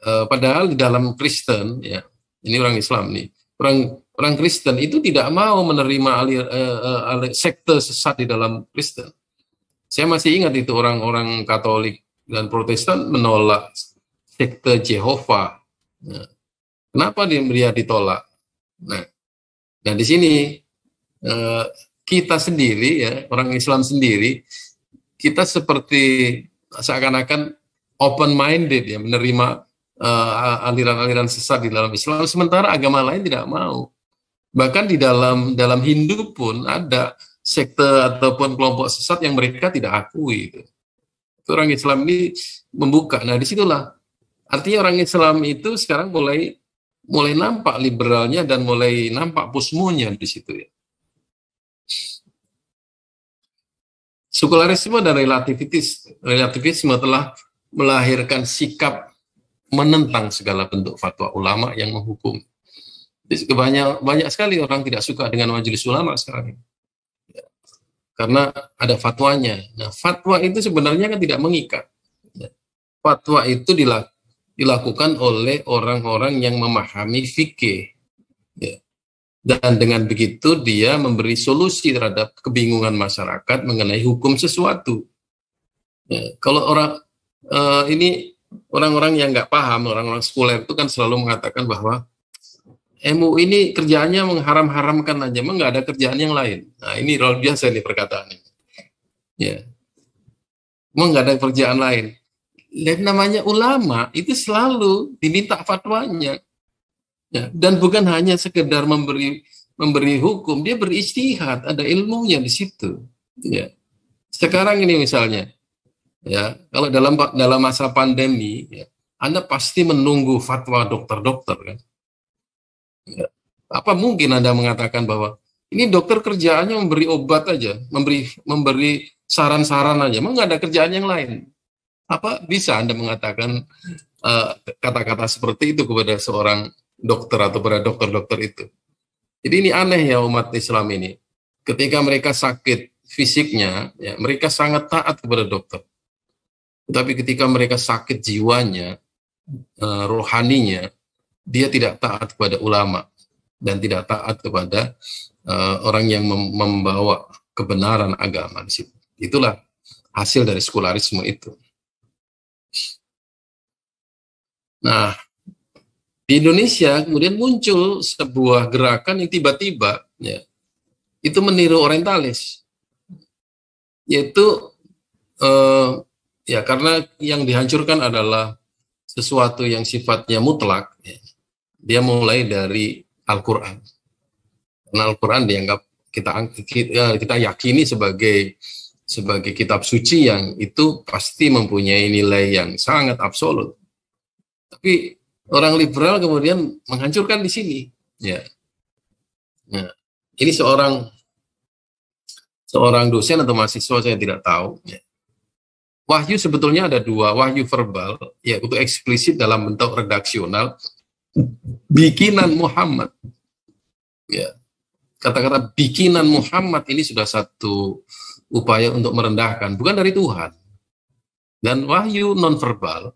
E, padahal di dalam Kristen, ya, ini orang Islam nih, orang orang Kristen itu tidak mau menerima alir, uh, alir sekte sesat di dalam Kristen. Saya masih ingat itu orang-orang Katolik dan Protestan menolak sekte Jehovah. Nah, kenapa dia ditolak? Nah, dan di sini uh, kita sendiri ya orang Islam sendiri kita seperti seakan-akan open minded ya menerima aliran-aliran uh, aliran -aliran sesat di dalam Islam sementara agama lain tidak mau Bahkan di dalam dalam Hindu pun ada sekte ataupun kelompok sesat yang mereka tidak akui itu. Orang Islam ini membuka. Nah, disitulah artinya orang Islam itu sekarang mulai mulai nampak liberalnya dan mulai nampak pusmunya di situ ya. Sekularisme dan relativitis, relativisme telah melahirkan sikap menentang segala bentuk fatwa ulama yang menghukum banyak banyak sekali orang tidak suka dengan majelis ulama sekarang ini ya. karena ada fatwanya. Nah, fatwa itu sebenarnya kan tidak mengikat. Ya. Fatwa itu dilak, dilakukan oleh orang-orang yang memahami fikih. Ya. Dan dengan begitu dia memberi solusi terhadap kebingungan masyarakat mengenai hukum sesuatu. Ya. Kalau orang uh, ini orang-orang yang nggak paham, orang-orang sekuler itu kan selalu mengatakan bahwa MU ini kerjaannya mengharam-haramkan aja, emang nggak ada kerjaan yang lain. Nah ini luar biasa nih perkataan ini. Ya, emang nggak ada kerjaan lain. Dan namanya ulama itu selalu diminta fatwanya. Ya, dan bukan hanya sekedar memberi memberi hukum, dia beristihad, ada ilmunya di situ. Ya. Sekarang ini misalnya, ya kalau dalam dalam masa pandemi, ya, Anda pasti menunggu fatwa dokter-dokter kan. Ya. apa mungkin Anda mengatakan bahwa ini dokter kerjaannya memberi obat aja, memberi memberi saran-saran aja, memang nggak ada kerjaan yang lain? Apa bisa Anda mengatakan eh, kata-kata uh, seperti itu kepada seorang dokter atau pada dokter-dokter itu? Jadi ini aneh ya umat Islam ini. Ketika mereka sakit fisiknya, ya, mereka sangat taat kepada dokter. tapi ketika mereka sakit jiwanya, uh, rohaninya, dia tidak taat kepada ulama dan tidak taat kepada uh, orang yang mem membawa kebenaran agama di situ. Itulah hasil dari sekularisme itu. Nah, di Indonesia kemudian muncul sebuah gerakan yang tiba-tiba ya, itu meniru orientalis. Yaitu eh, ya karena yang dihancurkan adalah sesuatu yang sifatnya mutlak ya, dia mulai dari Al-Quran. Karena Al-Quran dianggap kita, ya, kita yakini sebagai sebagai kitab suci yang itu pasti mempunyai nilai yang sangat absolut. Tapi orang liberal kemudian menghancurkan di sini. Ya. Nah, ini seorang seorang dosen atau mahasiswa saya tidak tahu. Ya. Wahyu sebetulnya ada dua, wahyu verbal, ya untuk eksplisit dalam bentuk redaksional, bikinan Muhammad. Ya. Kata-kata bikinan Muhammad ini sudah satu upaya untuk merendahkan, bukan dari Tuhan. Dan wahyu nonverbal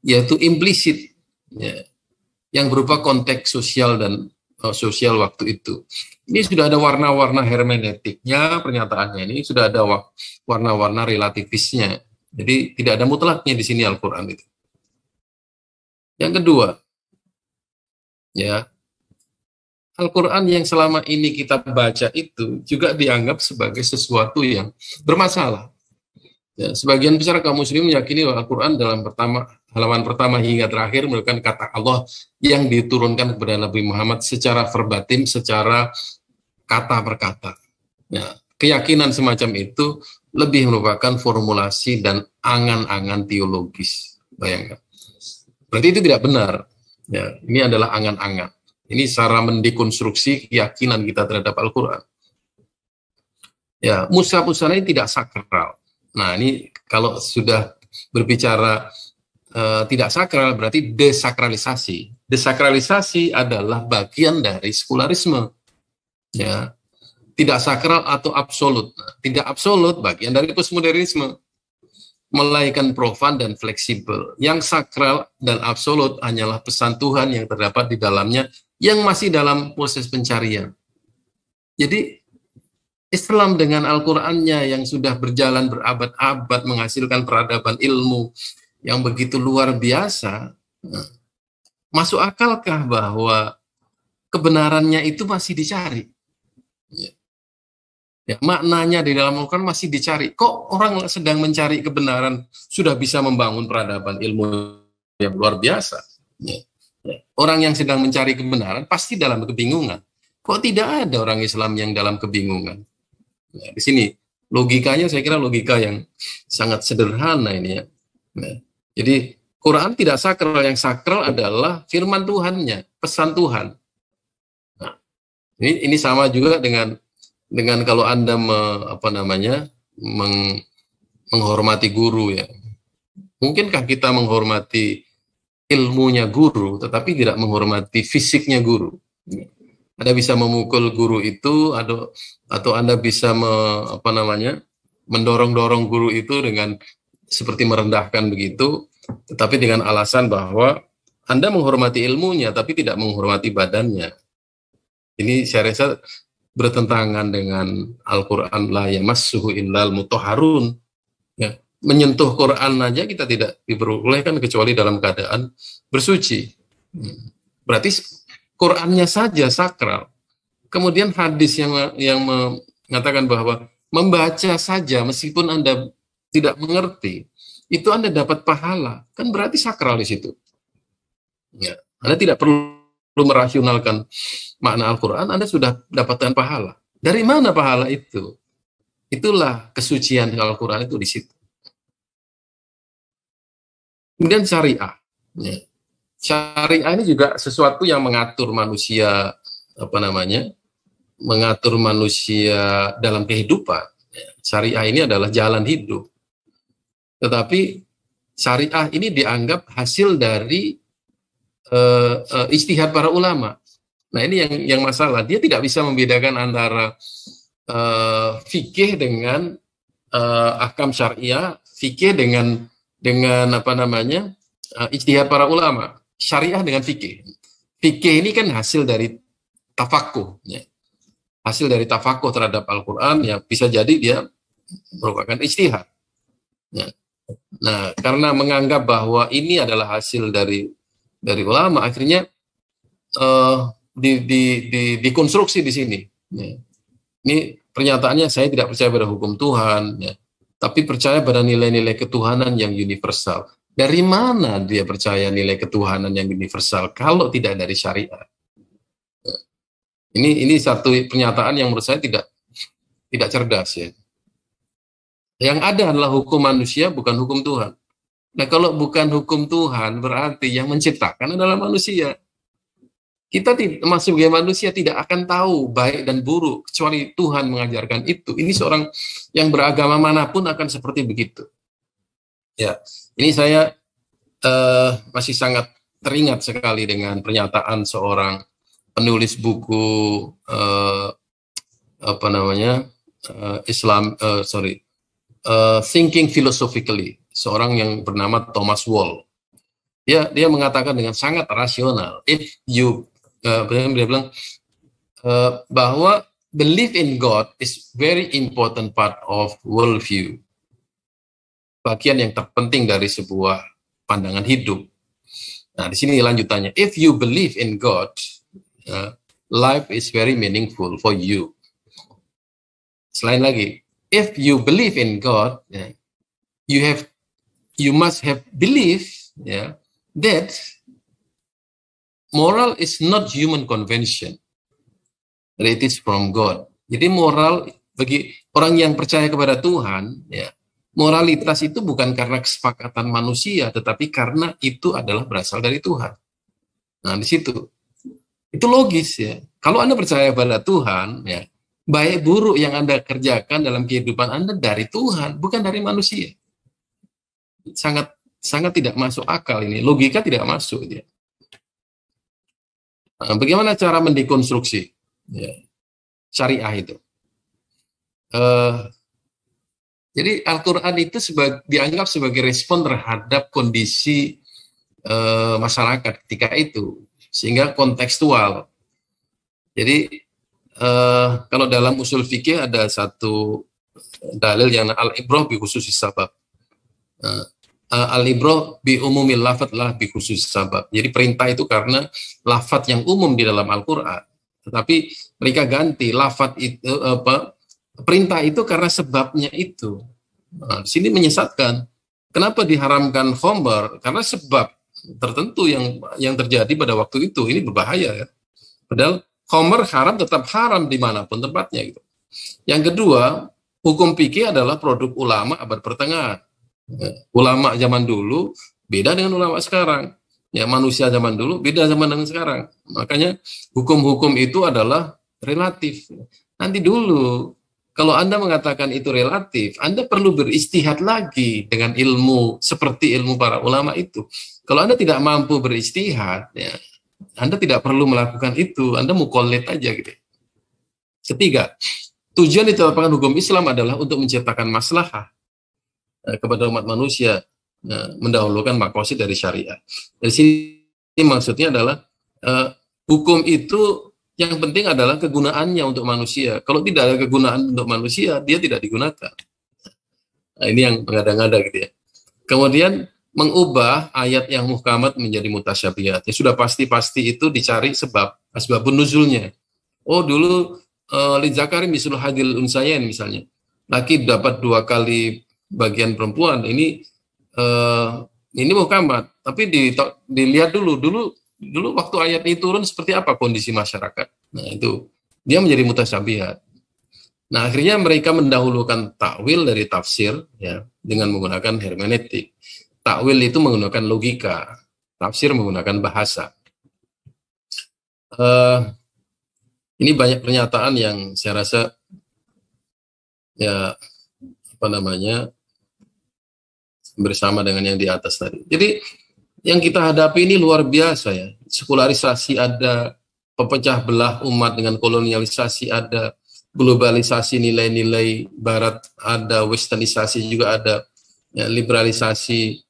yaitu implisit ya, yang berupa konteks sosial dan uh, sosial waktu itu. Ini sudah ada warna-warna hermeneutiknya pernyataannya ini sudah ada warna-warna relativisnya. Jadi tidak ada mutlaknya di sini Al-Qur'an itu. Yang kedua, ya Al-Quran yang selama ini kita baca itu juga dianggap sebagai sesuatu yang bermasalah. Ya, sebagian besar kaum muslim meyakini bahwa Al-Quran dalam pertama, halaman pertama hingga terakhir merupakan kata Allah yang diturunkan kepada Nabi Muhammad secara verbatim, secara kata per kata. Ya, keyakinan semacam itu lebih merupakan formulasi dan angan-angan teologis. Bayangkan. Berarti itu tidak benar. Ya, ini adalah angan-angan. Ini cara mendekonstruksi keyakinan kita terhadap Al-Quran. Ya, musa mushaf ini tidak sakral. Nah, ini kalau sudah berbicara uh, tidak sakral berarti desakralisasi. Desakralisasi adalah bagian dari sekularisme. Ya, tidak sakral atau absolut. Tidak absolut bagian dari postmodernisme melainkan profan dan fleksibel. Yang sakral dan absolut hanyalah pesan Tuhan yang terdapat di dalamnya yang masih dalam proses pencarian. Jadi Islam dengan Al-Qur'annya yang sudah berjalan berabad-abad menghasilkan peradaban ilmu yang begitu luar biasa, masuk akalkah bahwa kebenarannya itu masih dicari? Ya, maknanya di dalam Al-Quran masih dicari. Kok orang sedang mencari kebenaran sudah bisa membangun peradaban ilmu yang luar biasa? Ya. ya. Orang yang sedang mencari kebenaran pasti dalam kebingungan. Kok tidak ada orang Islam yang dalam kebingungan? Ya, di sini logikanya saya kira logika yang sangat sederhana ini ya. ya. jadi Quran tidak sakral, yang sakral adalah firman Tuhannya, pesan Tuhan. Nah, ini ini sama juga dengan dengan kalau anda me, apa namanya meng, menghormati guru ya mungkinkah kita menghormati ilmunya guru tetapi tidak menghormati fisiknya guru anda bisa memukul guru itu atau atau anda bisa me, apa namanya mendorong-dorong guru itu dengan seperti merendahkan begitu tetapi dengan alasan bahwa anda menghormati ilmunya tapi tidak menghormati badannya ini saya rasa bertentangan dengan Al-Quran lah yang suhu illal mutoharun ya, menyentuh Quran aja kita tidak diperbolehkan kecuali dalam keadaan bersuci hmm. berarti Qurannya saja sakral kemudian hadis yang yang mengatakan bahwa membaca saja meskipun anda tidak mengerti itu anda dapat pahala kan berarti sakral di situ ya, anda tidak perlu lu merasionalkan makna Al-Quran, Anda sudah dapatkan pahala. Dari mana pahala itu? Itulah kesucian Al-Quran itu di situ. Kemudian syariah. Ya. Syariah ini juga sesuatu yang mengatur manusia, apa namanya, mengatur manusia dalam kehidupan. Ya. Syariah ini adalah jalan hidup. Tetapi syariah ini dianggap hasil dari uh, eh, uh, eh, istihad para ulama. Nah ini yang yang masalah dia tidak bisa membedakan antara uh, fikih dengan uh, akam syariah, fikih dengan dengan apa namanya uh, istihad para ulama, syariah dengan fikih. Fikih ini kan hasil dari tafakuh, ya. hasil dari tafakuh terhadap Al-Quran ya bisa jadi dia merupakan istihad. Ya. Nah karena menganggap bahwa ini adalah hasil dari dari ulama akhirnya uh, di, di, di, dikonstruksi di sini. Ya. Ini pernyataannya saya tidak percaya pada hukum Tuhan, ya. tapi percaya pada nilai-nilai ketuhanan yang universal. Dari mana dia percaya nilai ketuhanan yang universal kalau tidak dari syariat? Ya. Ini ini satu pernyataan yang menurut saya tidak tidak cerdas ya. Yang ada adalah hukum manusia bukan hukum Tuhan. Nah, kalau bukan hukum Tuhan, berarti yang menciptakan adalah manusia. Kita masih sebagai manusia tidak akan tahu baik dan buruk kecuali Tuhan mengajarkan itu. Ini seorang yang beragama manapun akan seperti begitu. Ya, ini saya uh, masih sangat teringat sekali dengan pernyataan seorang penulis buku uh, apa namanya uh, Islam, uh, sorry, uh, Thinking Philosophically seorang yang bernama Thomas Wall. Dia dia mengatakan dengan sangat rasional, if you uh, dia bilang uh, bahwa belief in God is very important part of worldview. Bagian yang terpenting dari sebuah pandangan hidup. Nah, di sini lanjutannya, if you believe in God, uh, life is very meaningful for you. Selain lagi, if you believe in God, ya, you have you must have belief yeah, that moral is not human convention, but it is from God. Jadi moral bagi orang yang percaya kepada Tuhan, ya, moralitas itu bukan karena kesepakatan manusia, tetapi karena itu adalah berasal dari Tuhan. Nah, di situ itu logis ya. Kalau Anda percaya pada Tuhan, ya, baik buruk yang Anda kerjakan dalam kehidupan Anda dari Tuhan, bukan dari manusia sangat sangat tidak masuk akal ini. Logika tidak masuk ya Nah, bagaimana cara mendekonstruksi ya, syariah itu? Uh, jadi Al-Quran itu dianggap sebagai respon terhadap kondisi e, masyarakat ketika itu, sehingga kontekstual. Jadi e, kalau dalam usul fikih ada satu dalil yang al-ibrah khusus sabab. E, uh, al-ibro bi umumil lafat lah bi khusus sabab. Jadi perintah itu karena lafat yang umum di dalam Al-Qur'an. Tetapi mereka ganti lafat itu eh, apa perintah itu karena sebabnya itu. Nah, sini menyesatkan. Kenapa diharamkan khomber? Karena sebab tertentu yang yang terjadi pada waktu itu. Ini berbahaya ya. Padahal khomer haram tetap haram dimanapun tempatnya itu. Yang kedua, hukum pikir adalah produk ulama abad pertengahan ulama zaman dulu beda dengan ulama sekarang. Ya manusia zaman dulu beda zaman dengan sekarang. Makanya hukum-hukum itu adalah relatif. Nanti dulu kalau Anda mengatakan itu relatif, Anda perlu beristihad lagi dengan ilmu seperti ilmu para ulama itu. Kalau Anda tidak mampu beristihad, ya, Anda tidak perlu melakukan itu. Anda mau kolet aja gitu. Ketiga, tujuan ditetapkan hukum Islam adalah untuk menciptakan maslahah Eh, kepada umat manusia eh, mendahulukan makosid dari syariah. Dari sini maksudnya adalah eh, hukum itu yang penting adalah kegunaannya untuk manusia. Kalau tidak ada kegunaan untuk manusia, dia tidak digunakan. Nah, ini yang mengada-ngada gitu ya. Kemudian mengubah ayat yang muhkamat menjadi mutasyabihat. Ya sudah pasti-pasti itu dicari sebab asbabun nuzulnya. Oh dulu uh, li zakari misul hadil unsayen misalnya. Laki dapat dua kali bagian perempuan ini uh, ini mukamat tapi di, dilihat dulu dulu dulu waktu ayat ini turun seperti apa kondisi masyarakat nah itu dia menjadi mutasyabihat nah akhirnya mereka mendahulukan takwil dari tafsir ya dengan menggunakan hermeneutik takwil itu menggunakan logika tafsir menggunakan bahasa uh, ini banyak pernyataan yang saya rasa ya apa namanya bersama dengan yang di atas tadi. Jadi yang kita hadapi ini luar biasa ya. Sekularisasi ada, pepecah belah umat dengan kolonialisasi ada, globalisasi nilai-nilai barat ada, westernisasi juga ada, ya, liberalisasi,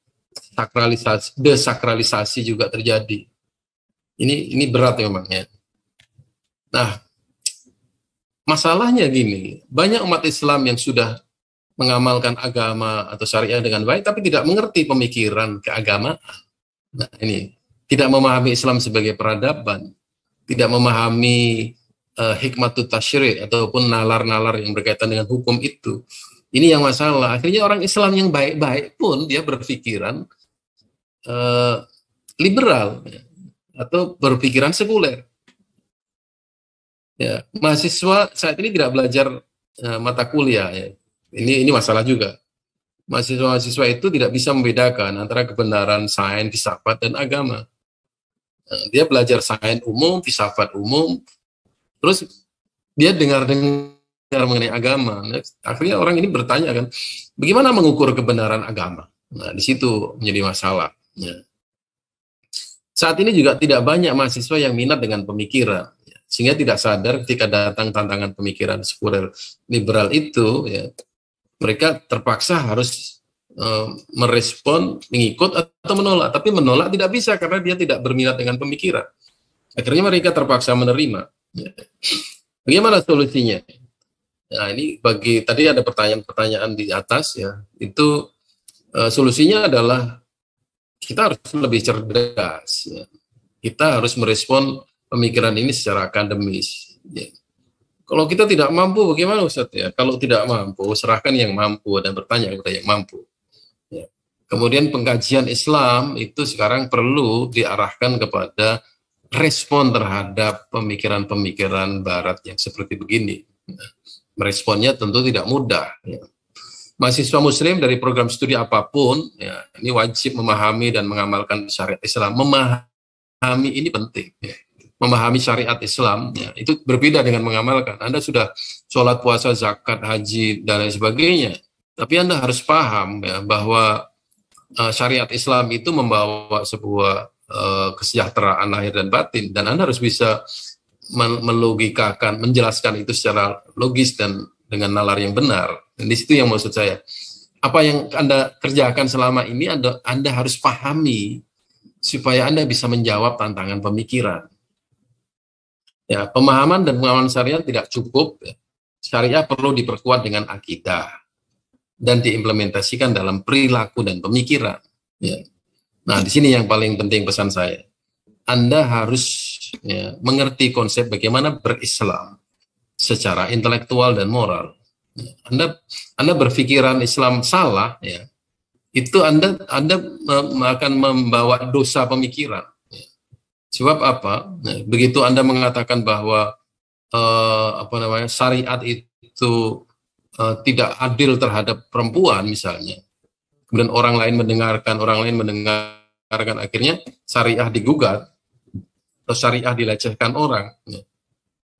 sakralisasi, desakralisasi juga terjadi. Ini ini berat ya, memang ya. Nah, masalahnya gini, banyak umat Islam yang sudah mengamalkan agama atau syariah dengan baik tapi tidak mengerti pemikiran keagamaan. Nah, ini tidak memahami Islam sebagai peradaban, tidak memahami uh, eh, hikmat tasyri ataupun nalar-nalar yang berkaitan dengan hukum itu. Ini yang masalah. Akhirnya orang Islam yang baik-baik pun dia berpikiran uh, liberal ya, atau berpikiran sekuler. Ya, mahasiswa saat ini tidak belajar uh, mata kuliah ya, ini ini masalah juga. Mahasiswa-mahasiswa itu tidak bisa membedakan antara kebenaran sains, filsafat dan agama. Eh, dia belajar sains umum, filsafat umum, terus dia dengar-dengar mengenai agama. Akhirnya orang ini bertanya kan, bagaimana mengukur kebenaran agama? Nah, di situ menjadi masalah. Ya. Saat ini juga tidak banyak mahasiswa yang minat dengan pemikiran, ya. sehingga tidak sadar ketika datang tantangan pemikiran sekuler liberal itu, ya, mereka terpaksa harus e, merespon, mengikut atau menolak. Tapi menolak tidak bisa karena dia tidak berminat dengan pemikiran. Akhirnya mereka terpaksa menerima. Ya. Bagaimana solusinya? Nah ini bagi tadi ada pertanyaan-pertanyaan di atas ya. Itu e, solusinya adalah kita harus lebih cerdas. Ya. Kita harus merespon pemikiran ini secara akademis. Ya kalau kita tidak mampu bagaimana Ustaz ya? Kalau tidak mampu serahkan yang mampu dan bertanya kepada yang mampu. Ya. Kemudian pengkajian Islam itu sekarang perlu diarahkan kepada respon terhadap pemikiran-pemikiran Barat yang seperti begini. Ya. Meresponnya tentu tidak mudah. Ya. Mahasiswa Muslim dari program studi apapun, ya, ini wajib memahami dan mengamalkan syariat Islam. Memahami ini penting. Ya memahami syariat Islam ya, itu berbeda dengan mengamalkan. Anda sudah sholat puasa, zakat, haji dan lain sebagainya, tapi Anda harus paham ya bahwa uh, syariat Islam itu membawa sebuah uh, kesejahteraan lahir dan batin dan Anda harus bisa melogikakan, menjelaskan itu secara logis dan dengan nalar yang benar. Dan di situ yang maksud saya. Apa yang Anda kerjakan selama ini Anda Anda harus pahami supaya Anda bisa menjawab tantangan pemikiran. Ya, pemahaman dan pengalaman syariah tidak cukup. Ya. Syariah perlu diperkuat dengan akidah dan diimplementasikan dalam perilaku dan pemikiran. Ya. Nah, di sini yang paling penting pesan saya. Anda harus ya, mengerti konsep bagaimana berislam secara intelektual dan moral. Ya. Anda Anda berpikiran Islam salah ya. Itu Anda Anda akan membawa dosa pemikiran. Sebab apa? Nah, begitu Anda mengatakan bahwa eh, apa namanya syariat itu eh, tidak adil terhadap perempuan misalnya, kemudian orang lain mendengarkan, orang lain mendengarkan, akhirnya syariah digugat atau syariah dilecehkan orang, ya,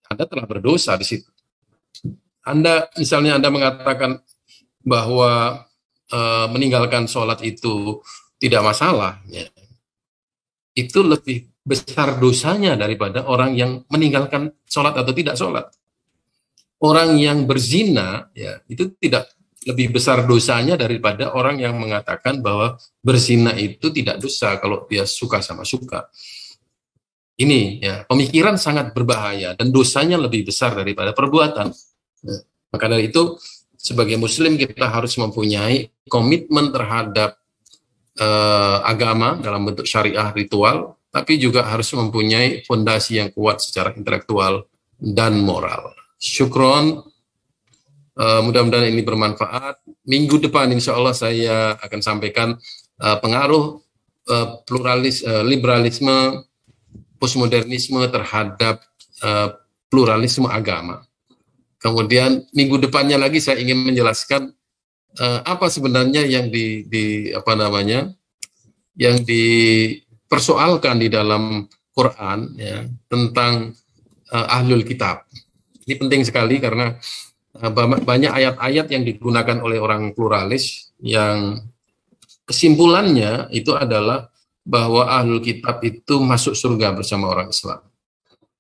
Anda telah berdosa di situ. Anda misalnya Anda mengatakan bahwa e, meninggalkan sholat itu tidak masalah, ya. itu lebih besar dosanya daripada orang yang meninggalkan sholat atau tidak sholat. Orang yang berzina, ya itu tidak lebih besar dosanya daripada orang yang mengatakan bahwa berzina itu tidak dosa kalau dia suka sama suka. Ini ya pemikiran sangat berbahaya dan dosanya lebih besar daripada perbuatan. Ya, maka dari itu sebagai Muslim kita harus mempunyai komitmen terhadap uh, agama dalam bentuk syariah ritual tapi juga harus mempunyai fondasi yang kuat secara intelektual dan moral. Syukron, uh, mudah-mudahan ini bermanfaat. Minggu depan insya Allah saya akan sampaikan uh, pengaruh uh, pluralis, uh, liberalisme, postmodernisme terhadap uh, pluralisme agama. Kemudian minggu depannya lagi saya ingin menjelaskan uh, apa sebenarnya yang di, di apa namanya yang di dipersoalkan di dalam Quran ya tentang uh, ahlul kitab. Ini penting sekali karena uh, banyak ayat-ayat yang digunakan oleh orang pluralis yang kesimpulannya itu adalah bahwa ahlul kitab itu masuk surga bersama orang Islam.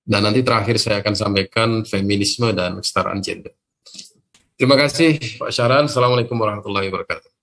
Dan nanti terakhir saya akan sampaikan feminisme dan kesetaraan gender. Terima kasih Pak Syaran. Assalamualaikum warahmatullahi wabarakatuh.